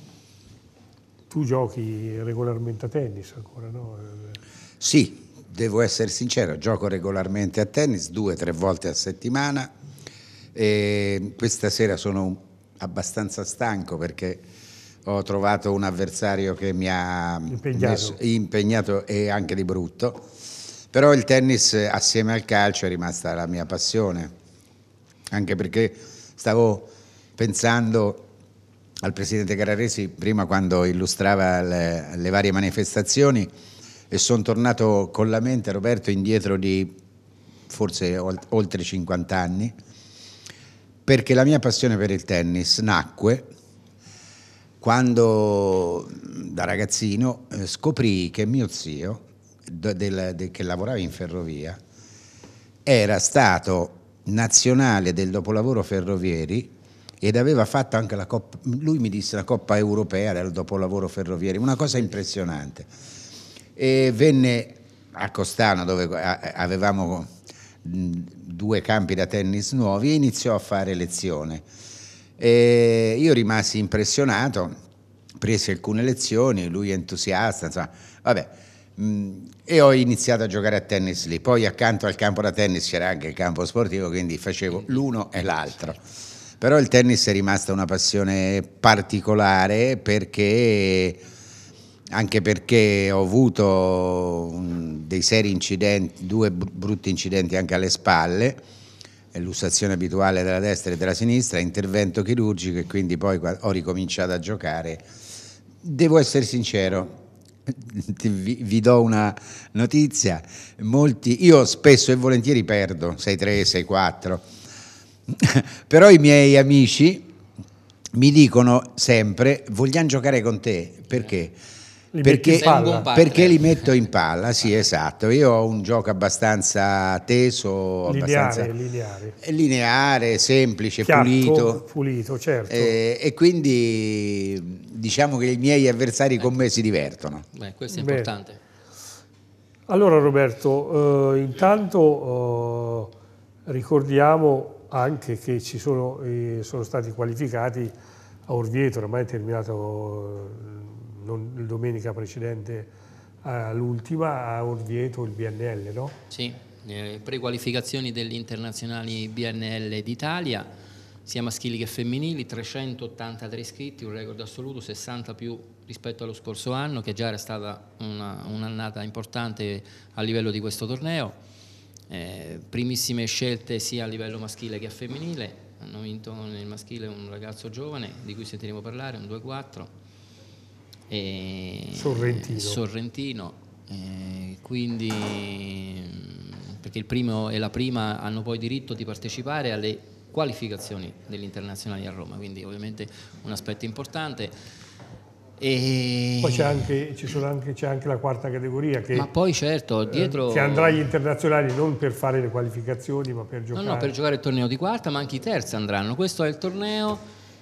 tu giochi regolarmente a tennis ancora, no? Sì, devo essere sincero, gioco regolarmente a tennis due o tre volte a settimana. E questa sera sono abbastanza stanco perché ho trovato un avversario che mi ha impegnato, impegnato e anche di brutto. Però il tennis assieme al calcio è rimasta la mia passione, anche perché stavo pensando al Presidente Carraresi prima quando illustrava le, le varie manifestazioni e sono tornato con la mente, Roberto, indietro di forse oltre 50 anni, perché la mia passione per il tennis nacque quando da ragazzino eh, scoprì che mio zio, che lavorava in ferrovia, era stato nazionale del dopolavoro ferrovieri ed aveva fatto anche la Coppa, lui mi disse la Coppa europea dopo il lavoro ferroviario, una cosa impressionante. E venne a Costano dove avevamo due campi da tennis nuovi e iniziò a fare lezione. E io rimasi impressionato, presi alcune lezioni, lui entusiasta, insomma, vabbè. E ho iniziato a giocare a tennis lì. Poi accanto al campo da tennis c'era anche il campo sportivo, quindi facevo l'uno e l'altro. Però il tennis è rimasta una passione particolare perché anche perché ho avuto dei seri incidenti, due brutti incidenti anche alle spalle, lussazione abituale della destra e della sinistra, intervento chirurgico e quindi poi ho ricominciato a giocare. Devo essere sincero, (laughs) vi, vi, do una notizia, molti, io spesso e volentieri perdo 6-3, 6-4 (laughs) Però i miei amici mi dicono sempre vogliamo giocare con te perché? Li perché, perché li eh. metto in palla, sì ah. esatto, io ho un gioco abbastanza teso, lineare, abbastanza lineare. lineare semplice, Chiatto, pulito, pulito certo. eh, e quindi diciamo che i miei avversari eh. con me ecco. si divertono. Beh, questo è Beh. importante. Allora Roberto, eh, intanto eh, ricordiamo anche che ci sono, eh, sono stati qualificati a Orvieto, ormai è terminato eh, non, domenica precedente eh, all'ultima, a Orvieto il BNL, no? Sì, eh, prequalificazioni degli internazionali BNL d'Italia, sia maschili che femminili, 383 iscritti, un record assoluto, 60 più rispetto allo scorso anno, che già era stata una, un'annata importante a livello di questo torneo eh, primissime scelte sia a livello maschile che a femminile, hanno vinto nel maschile un ragazzo giovane di cui sentiremo parlare, un 2-4, e Sorrentino, Sorrentino eh, quindi perché il primo e la prima hanno poi diritto di partecipare alle qualificazioni degli internazionali a Roma, quindi ovviamente un aspetto importante. E... Poi c'è anche, anche, c'è anche, la quarta categoria che, ma poi certo, eh, dietro... che andrà agli internazionali non per fare le qualificazioni ma per giocare. No, no, per giocare il torneo di quarta ma anche i terzi andranno. Questo è il torneo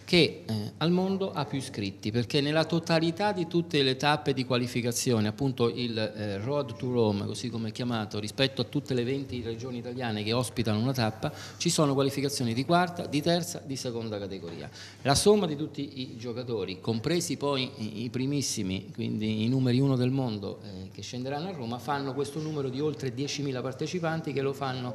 che eh, al mondo ha più iscritti, perché nella totalità di tutte le tappe di qualificazione, appunto il eh, Road to Rome, così come è chiamato, rispetto a tutte le 20 regioni italiane che ospitano una tappa, ci sono qualificazioni di quarta, di terza, di seconda categoria. La somma di tutti i giocatori, compresi poi i primissimi, quindi i numeri uno del mondo eh, che scenderanno a Roma, fanno questo numero di oltre 10.000 partecipanti che lo fanno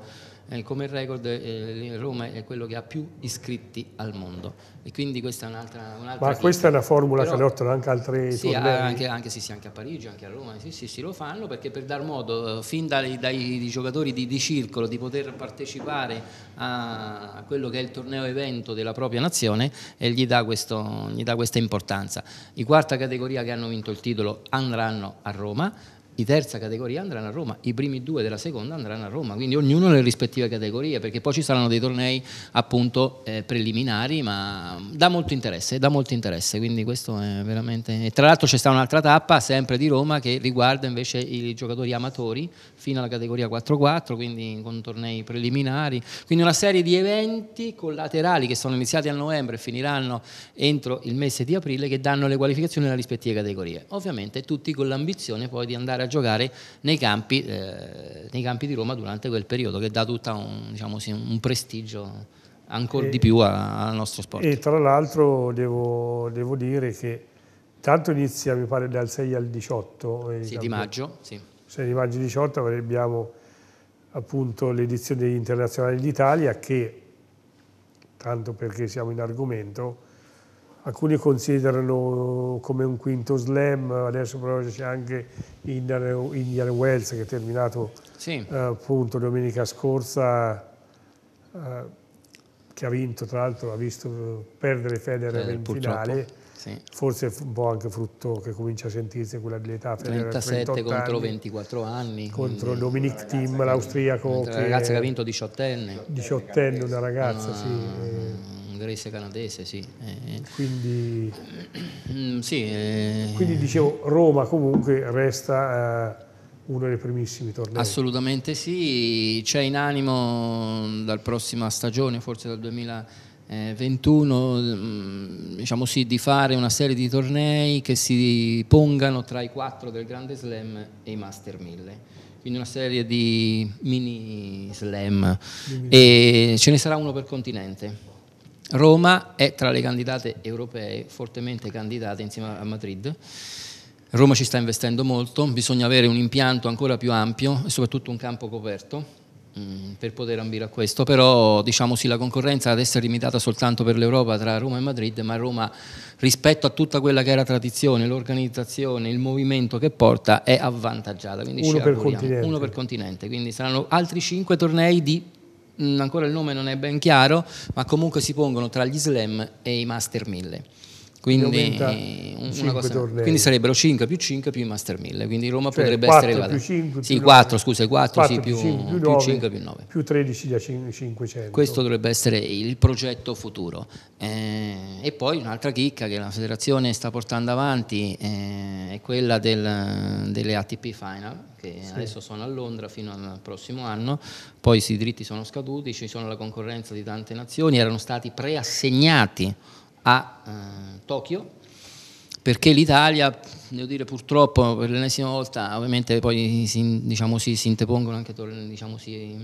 eh, come record eh, Roma è quello che ha più iscritti al mondo e quindi questa è un'altra, un'altra ma questa è una formula Però, che adottano anche altri sì, anche, anche, sì, sì, anche, a Parigi anche a Roma sì, sì, sì lo fanno perché per dar modo eh, fin dai, dai giocatori di, di, circolo di poter partecipare a, a, quello che è il torneo evento della propria nazione e eh, gli dà, questo, gli dà questa importanza i quarta categoria che hanno vinto il titolo andranno a Roma di terza categoria andranno a Roma, i primi due della seconda andranno a Roma, quindi ognuno nelle rispettive categorie, perché poi ci saranno dei tornei appunto eh, preliminari, ma dà molto interesse, dà molto interesse, quindi questo è veramente... E tra l'altro c'è stata un'altra tappa, sempre di Roma, che riguarda invece i giocatori amatori, fino alla categoria 4-4, quindi con tornei preliminari, quindi una serie di eventi collaterali che sono iniziati a novembre e finiranno entro il mese di aprile che danno le qualificazioni alle rispettive categorie. Ovviamente tutti con l'ambizione poi di andare a giocare nei campi, eh, nei campi di Roma durante quel periodo che dà tutto un, diciamo sì, un prestigio ancora di più al nostro sport. E tra l'altro devo, devo dire che tanto inizia mi pare dal 6 al 18. Eh, sì, di maggio, sì. 6 maggio 18 abbiamo appunto l'edizione degli d'Italia che, tanto perché siamo in argomento, alcuni considerano come un quinto slam, adesso però c'è anche Indian, Wells che è terminato sì. eh, appunto domenica scorsa, eh, che ha vinto tra l'altro, ha visto perdere Federer eh, in purtroppo. finale sì. Forse è un po' anche frutto che comincia a sentirsi quella dell'età. 37 contro 24 anni. Contro Dominic Tim, l'austriaco. Una ragazza che ha vinto 18enne. 18enne, una ragazza, una, ah, sì. Eh. Ungherese canadese, sì. Eh. Quindi, mm, sì eh, quindi dicevo, Roma comunque resta... Eh, uno dei primissimi tornei. Assolutamente sì, c'è in animo dal prossima stagione, forse dal 2020 21 eh, mm, diciamo sì, di fare una serie di tornei che si pongano tra i quattro del Grande Slam e i Master 1000 quindi una serie di mini slam e ce ne sarà uno per continente Roma è tra le candidate europee fortemente candidate insieme a Madrid Roma ci sta investendo molto, bisogna avere un impianto ancora più ampio e soprattutto un campo coperto Mm, per poter ambire a questo, però diciamo sì la concorrenza adesso è limitata soltanto per l'Europa tra Roma e Madrid, ma Roma rispetto a tutta quella che era tradizione, l'organizzazione, il movimento che porta è avvantaggiata, quindi uno, per continente. uno per continente, quindi saranno altri cinque tornei di mh, mm, ancora il nome non è ben chiaro, ma comunque si pongono tra gli slam e i master 1000. Quindi, una cosa, quindi sarebbero 5 più 5 più i Master 1000, quindi Roma cioè, potrebbe essere 4 Più 5, più sì, 9, 4, scusa, 4, 4 sì, più, 5, più, 9, 5 più 9. Più 13 da 500. Questo dovrebbe essere il progetto futuro. Eh, e poi un'altra chicca che la federazione sta portando avanti eh, è quella del, delle ATP Final, che sì. adesso sono a Londra fino al prossimo anno, poi i diritti sono scaduti, ci sono la concorrenza di tante nazioni, erano stati preassegnati a eh, Tokyo, perché l'Italia, devo dire purtroppo per l'ennesima volta, ovviamente poi si, diciamo, si, si interpongono anche diciamo, si,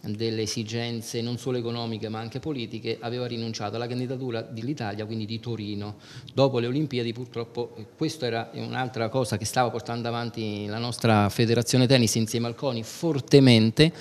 delle esigenze non solo economiche ma anche politiche, aveva rinunciato alla candidatura dell'Italia, quindi di Torino. Dopo le Olimpiadi purtroppo eh, questa era un'altra cosa che stava portando avanti la nostra federazione tennis insieme al CONI fortemente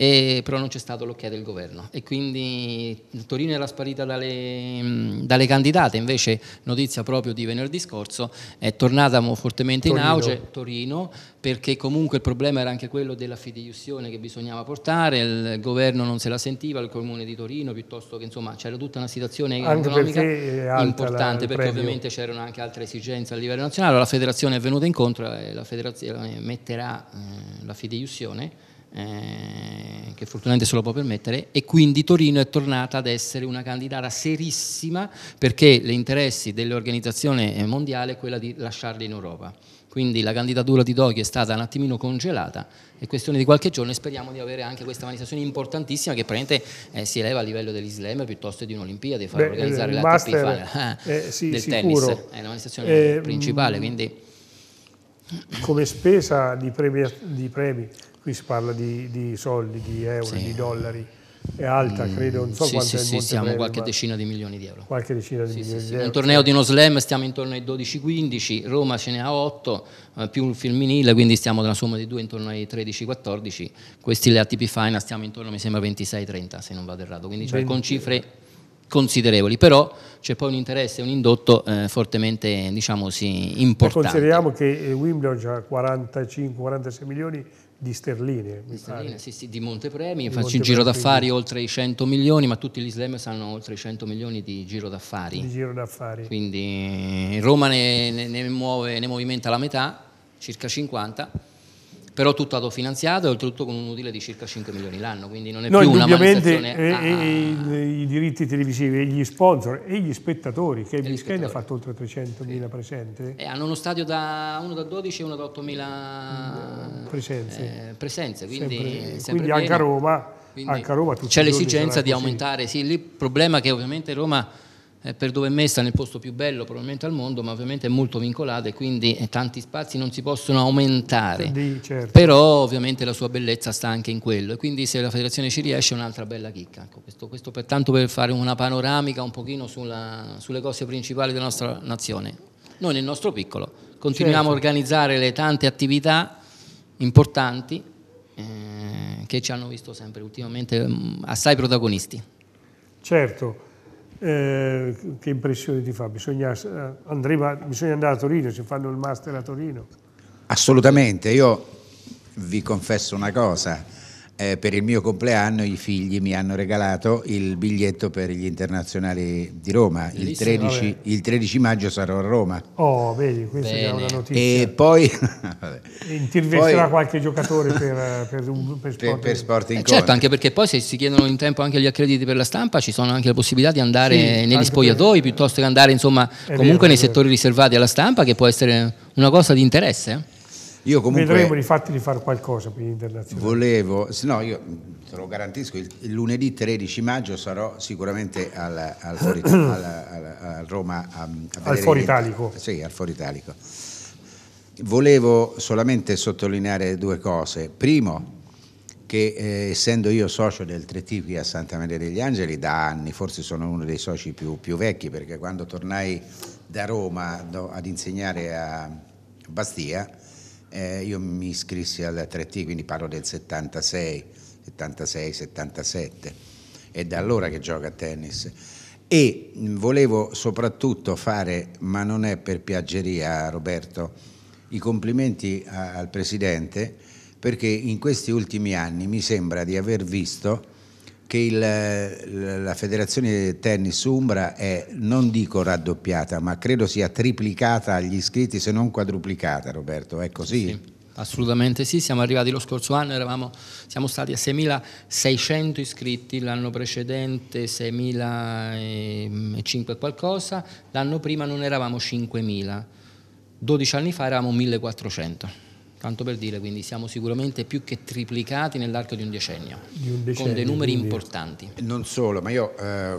e, però non c'è stato l'ok del governo e quindi Torino era sparita dalle, dalle candidate, invece notizia proprio di venerdì scorso è tornata fortemente Torino. in auge Torino perché comunque il problema era anche quello della fideiussione che bisognava portare, il governo non se la sentiva, il comune di Torino piuttosto che insomma c'era tutta una situazione anche economica perché importante la, perché ovviamente c'erano anche altre esigenze a livello nazionale, la federazione è venuta incontro e eh, la federazione metterà eh, la fideiussione eh, che fortunatamente se lo può permettere, e quindi Torino è tornata ad essere una candidata serissima perché gli interessi dell'organizzazione mondiale è quella di lasciarli in Europa. Quindi la candidatura di Doghi è stata un attimino congelata, è questione di qualche giorno e speriamo di avere anche questa manifestazione importantissima che praticamente eh, si eleva a livello dell'Islam piuttosto di un'Olimpiade, far Beh, organizzare eh, la TP eh, eh, sì, del sicuro. tennis, è la manifestazione principale. Quindi... Mm, come spesa di premi, di premi qui si parla di, di soldi, di euro, sì. di dollari, è alta, mm, credo, non so sì, quanto sì, è Sì, siamo breve, qualche decina di milioni di euro. Qualche decina di sì, milioni sì, di euro. Un torneo di uno slam stiamo intorno ai 12-15, Roma ce ne ha 8, più un femminile, quindi stiamo nella somma di due intorno ai 13-14, questi le ATP Final stiamo intorno, mi sembra, 26-30 se non vado errato, quindi cioè, con cifre considerevoli, però c'è poi un interesse, un indotto eh, fortemente diciamo sì, importante. E consideriamo che eh, Wimbledon ha 45-46 milioni di sterline. Di, sterline sì, sì, di Montepremi, faccio un giro d'affari oltre i 100 milioni, ma tutti gli slam hanno oltre i 100 milioni di giro d'affari. Di giro d'affari. Quindi Roma ne, ne, ne, muove, ne movimenta la metà, circa 50 però tutto autofinanziato e oltretutto con un utile di circa 5 milioni l'anno, quindi non è no, più una manifestazione... E, eh, a... e, eh, i, i diritti televisivi, e gli sponsor, e gli spettatori, che Biscayne ha fatto oltre 300.000 sì. presenti. E eh, hanno uno stadio da 1 da 12 e uno da 8.000 mm, presenze, eh, presenze quindi, sempre, sempre quindi anche a Roma... Quindi anche a Roma c'è l'esigenza di aumentare, sì, il problema è che ovviamente Roma eh, per dove è messa nel posto più bello probabilmente al mondo, ma ovviamente è molto vincolata e quindi eh, tanti spazi non si possono aumentare. Lì, certo. Però ovviamente la sua bellezza sta anche in quello e quindi se la federazione ci riesce è un'altra bella chicca. Ecco, questo, questo pertanto per fare una panoramica un pochino sulla, sulle cose principali della nostra nazione. Noi nel nostro piccolo continuiamo certo. a organizzare le tante attività importanti eh, che ci hanno visto sempre ultimamente mm, assai protagonisti. Certo eh, che impressione ti fa? Bisogna, eh, andremo, bisogna andare a Torino, si fanno il master a Torino. Assolutamente, io vi confesso una cosa, eh, per il mio compleanno i figli mi hanno regalato il biglietto per gli internazionali di Roma. Il 13, il 13, maggio sarò a Roma. Oh, vedi, questa Bene. è una notizia. E poi (laughs) intervertirà qualche giocatore per, (laughs) per, un, per sport, per, per sport eh, Certo, anche perché poi se si chiedono in tempo anche gli accrediti per la stampa, ci sono anche le possibilità di andare sì, negli spogliatoi piuttosto che andare insomma, comunque vero, nei settori riservati alla stampa, che può essere una cosa di interesse. Io comunque Vedremo infatti di fare qualcosa per gli internazionali. Volevo, no, io te lo garantisco, il, il lunedì 13 maggio sarò sicuramente al, al, fuori, (clears throat) Roma a, a al Foro Italico. Sì, al Foro Italico. Volevo solamente sottolineare due cose. Primo, che eh, essendo io socio del Tre Tipi a Santa Maria degli Angeli da anni, forse sono uno dei soci più, più vecchi perché quando tornai da Roma ad insegnare a Bastia, eh, io mi iscrissi al 3T, quindi parlo del 76, 76, 77, è da allora che gioca a tennis. E volevo soprattutto fare, ma non è per piaggeria Roberto, i complimenti al Presidente perché in questi ultimi anni mi sembra di aver visto che il, la federazione tennis Umbra è, non dico raddoppiata, ma credo sia triplicata agli iscritti, se non quadruplicata, Roberto, è così? Sì. Assolutamente sì, siamo arrivati lo scorso anno, eravamo, siamo stati a 6.600 iscritti, l'anno precedente 6.500 qualcosa, l'anno prima non eravamo 5.000, 12 anni fa eravamo 1.400. Tanto per dire, quindi siamo sicuramente più che triplicati nell'arco di un decennio, di un decennio con dei numeri quindi. importanti. Non solo, ma io eh,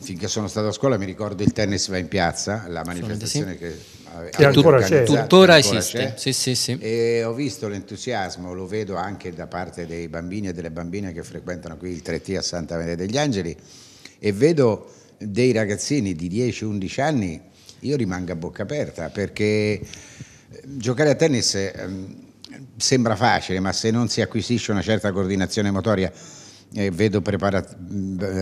finché sono stato a scuola mi ricordo il tennis va in piazza, la manifestazione sì. che che ancora c'è. Tuttora esiste. Sì, sì, sì. E ho visto l'entusiasmo, lo vedo anche da parte dei bambini e delle bambine che frequentano qui il 3T a Santa Maria degli Angeli e vedo dei ragazzini di 10-11 anni, io rimango a bocca aperta perché Giocare a tennis ehm, sembra facile, ma se non si acquisisce una certa coordinazione motoria, eh, vedo prepara-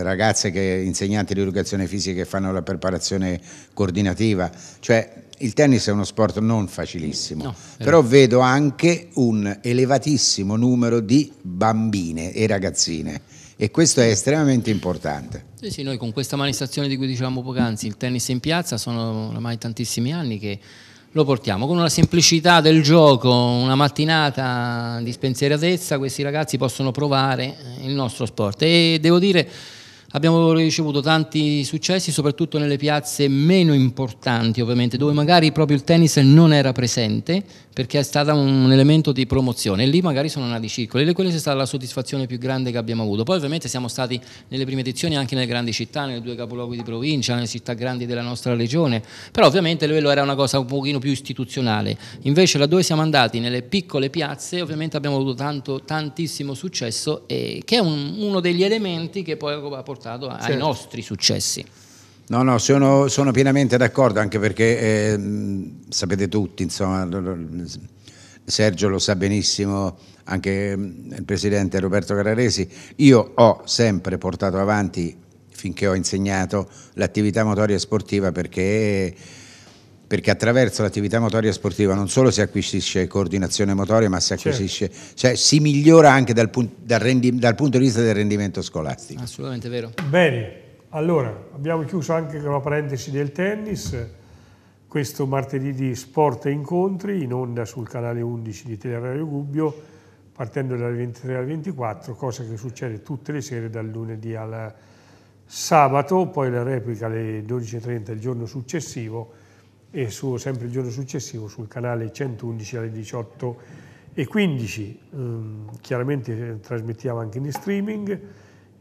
ragazze che, insegnanti di educazione fisica che fanno la preparazione coordinativa, cioè il tennis è uno sport non facilissimo, no, però vedo anche un elevatissimo numero di bambine e ragazzine e questo è estremamente importante. Sì, sì, noi con questa manifestazione di cui dicevamo poc'anzi, il tennis in piazza sono ormai tantissimi anni che lo portiamo con una semplicità del gioco, una mattinata di spensieratezza, questi ragazzi possono provare il nostro sport e devo dire Abbiamo ricevuto tanti successi, soprattutto nelle piazze meno importanti, ovviamente, dove magari proprio il tennis non era presente perché è stato un elemento di promozione. E lì magari sono nati circoli. E quella è stata la soddisfazione più grande che abbiamo avuto. Poi, ovviamente, siamo stati nelle prime edizioni anche nelle grandi città, nelle due capoluoghi di provincia, nelle città grandi della nostra regione. Però, ovviamente, quello era una cosa un pochino più istituzionale. Invece, laddove siamo andati nelle piccole piazze, ovviamente abbiamo avuto tanto, tantissimo successo, eh, che è un, uno degli elementi che poi ha portato portato ai certo. nostri successi. No, no, sono, sono, pienamente d'accordo, anche perché eh, sapete tutti, insomma, Sergio lo sa benissimo, anche ehm, il presidente Roberto Carraresi, io ho sempre portato avanti, finché ho insegnato, l'attività motoria sportiva perché perché attraverso l'attività motoria sportiva non solo si acquisisce coordinazione motoria, ma si certo. acquisisce, certo. cioè si migliora anche dal, pun- dal, dal punto di vista del rendimento scolastico. Assolutamente vero. Bene, allora abbiamo chiuso anche con la parentesi del tennis. Questo martedì di Sport e Incontri in onda sul canale 11 di Teleradio Gubbio partendo dalle 23 alle 24, cosa che succede tutte le sere dal lunedì al sabato, poi la replica alle 12.30 il giorno successivo e su, sempre il giorno successivo sul canale 111 alle 18 e 15. Ehm, chiaramente eh, trasmettiamo anche in streaming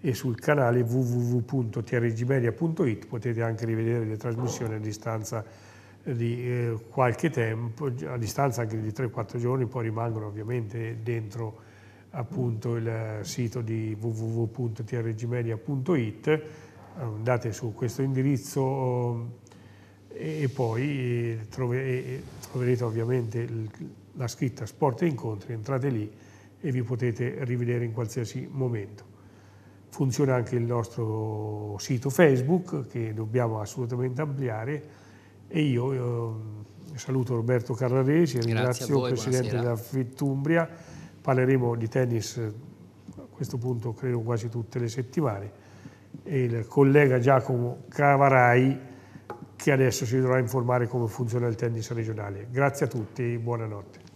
e sul canale www.trgmedia.it potete anche rivedere le trasmissioni a distanza eh, di eh, qualche tempo, a distanza anche di 3-4 giorni, poi rimangono ovviamente dentro appunto il sito di www.trgmedia.it ehm, andate su questo indirizzo e poi troverete ovviamente la scritta Sport e Incontri, entrate lì e vi potete rivedere in qualsiasi momento. Funziona anche il nostro sito Facebook che dobbiamo assolutamente ampliare e io ehm, saluto Roberto Carraresi, ringrazio il Presidente della Fittumbria, parleremo di tennis eh, a questo punto credo quasi tutte le settimane e il collega Giacomo Cavarai che adesso si dovrà informare come funziona il tennis regionale. Grazie a tutti, buonanotte.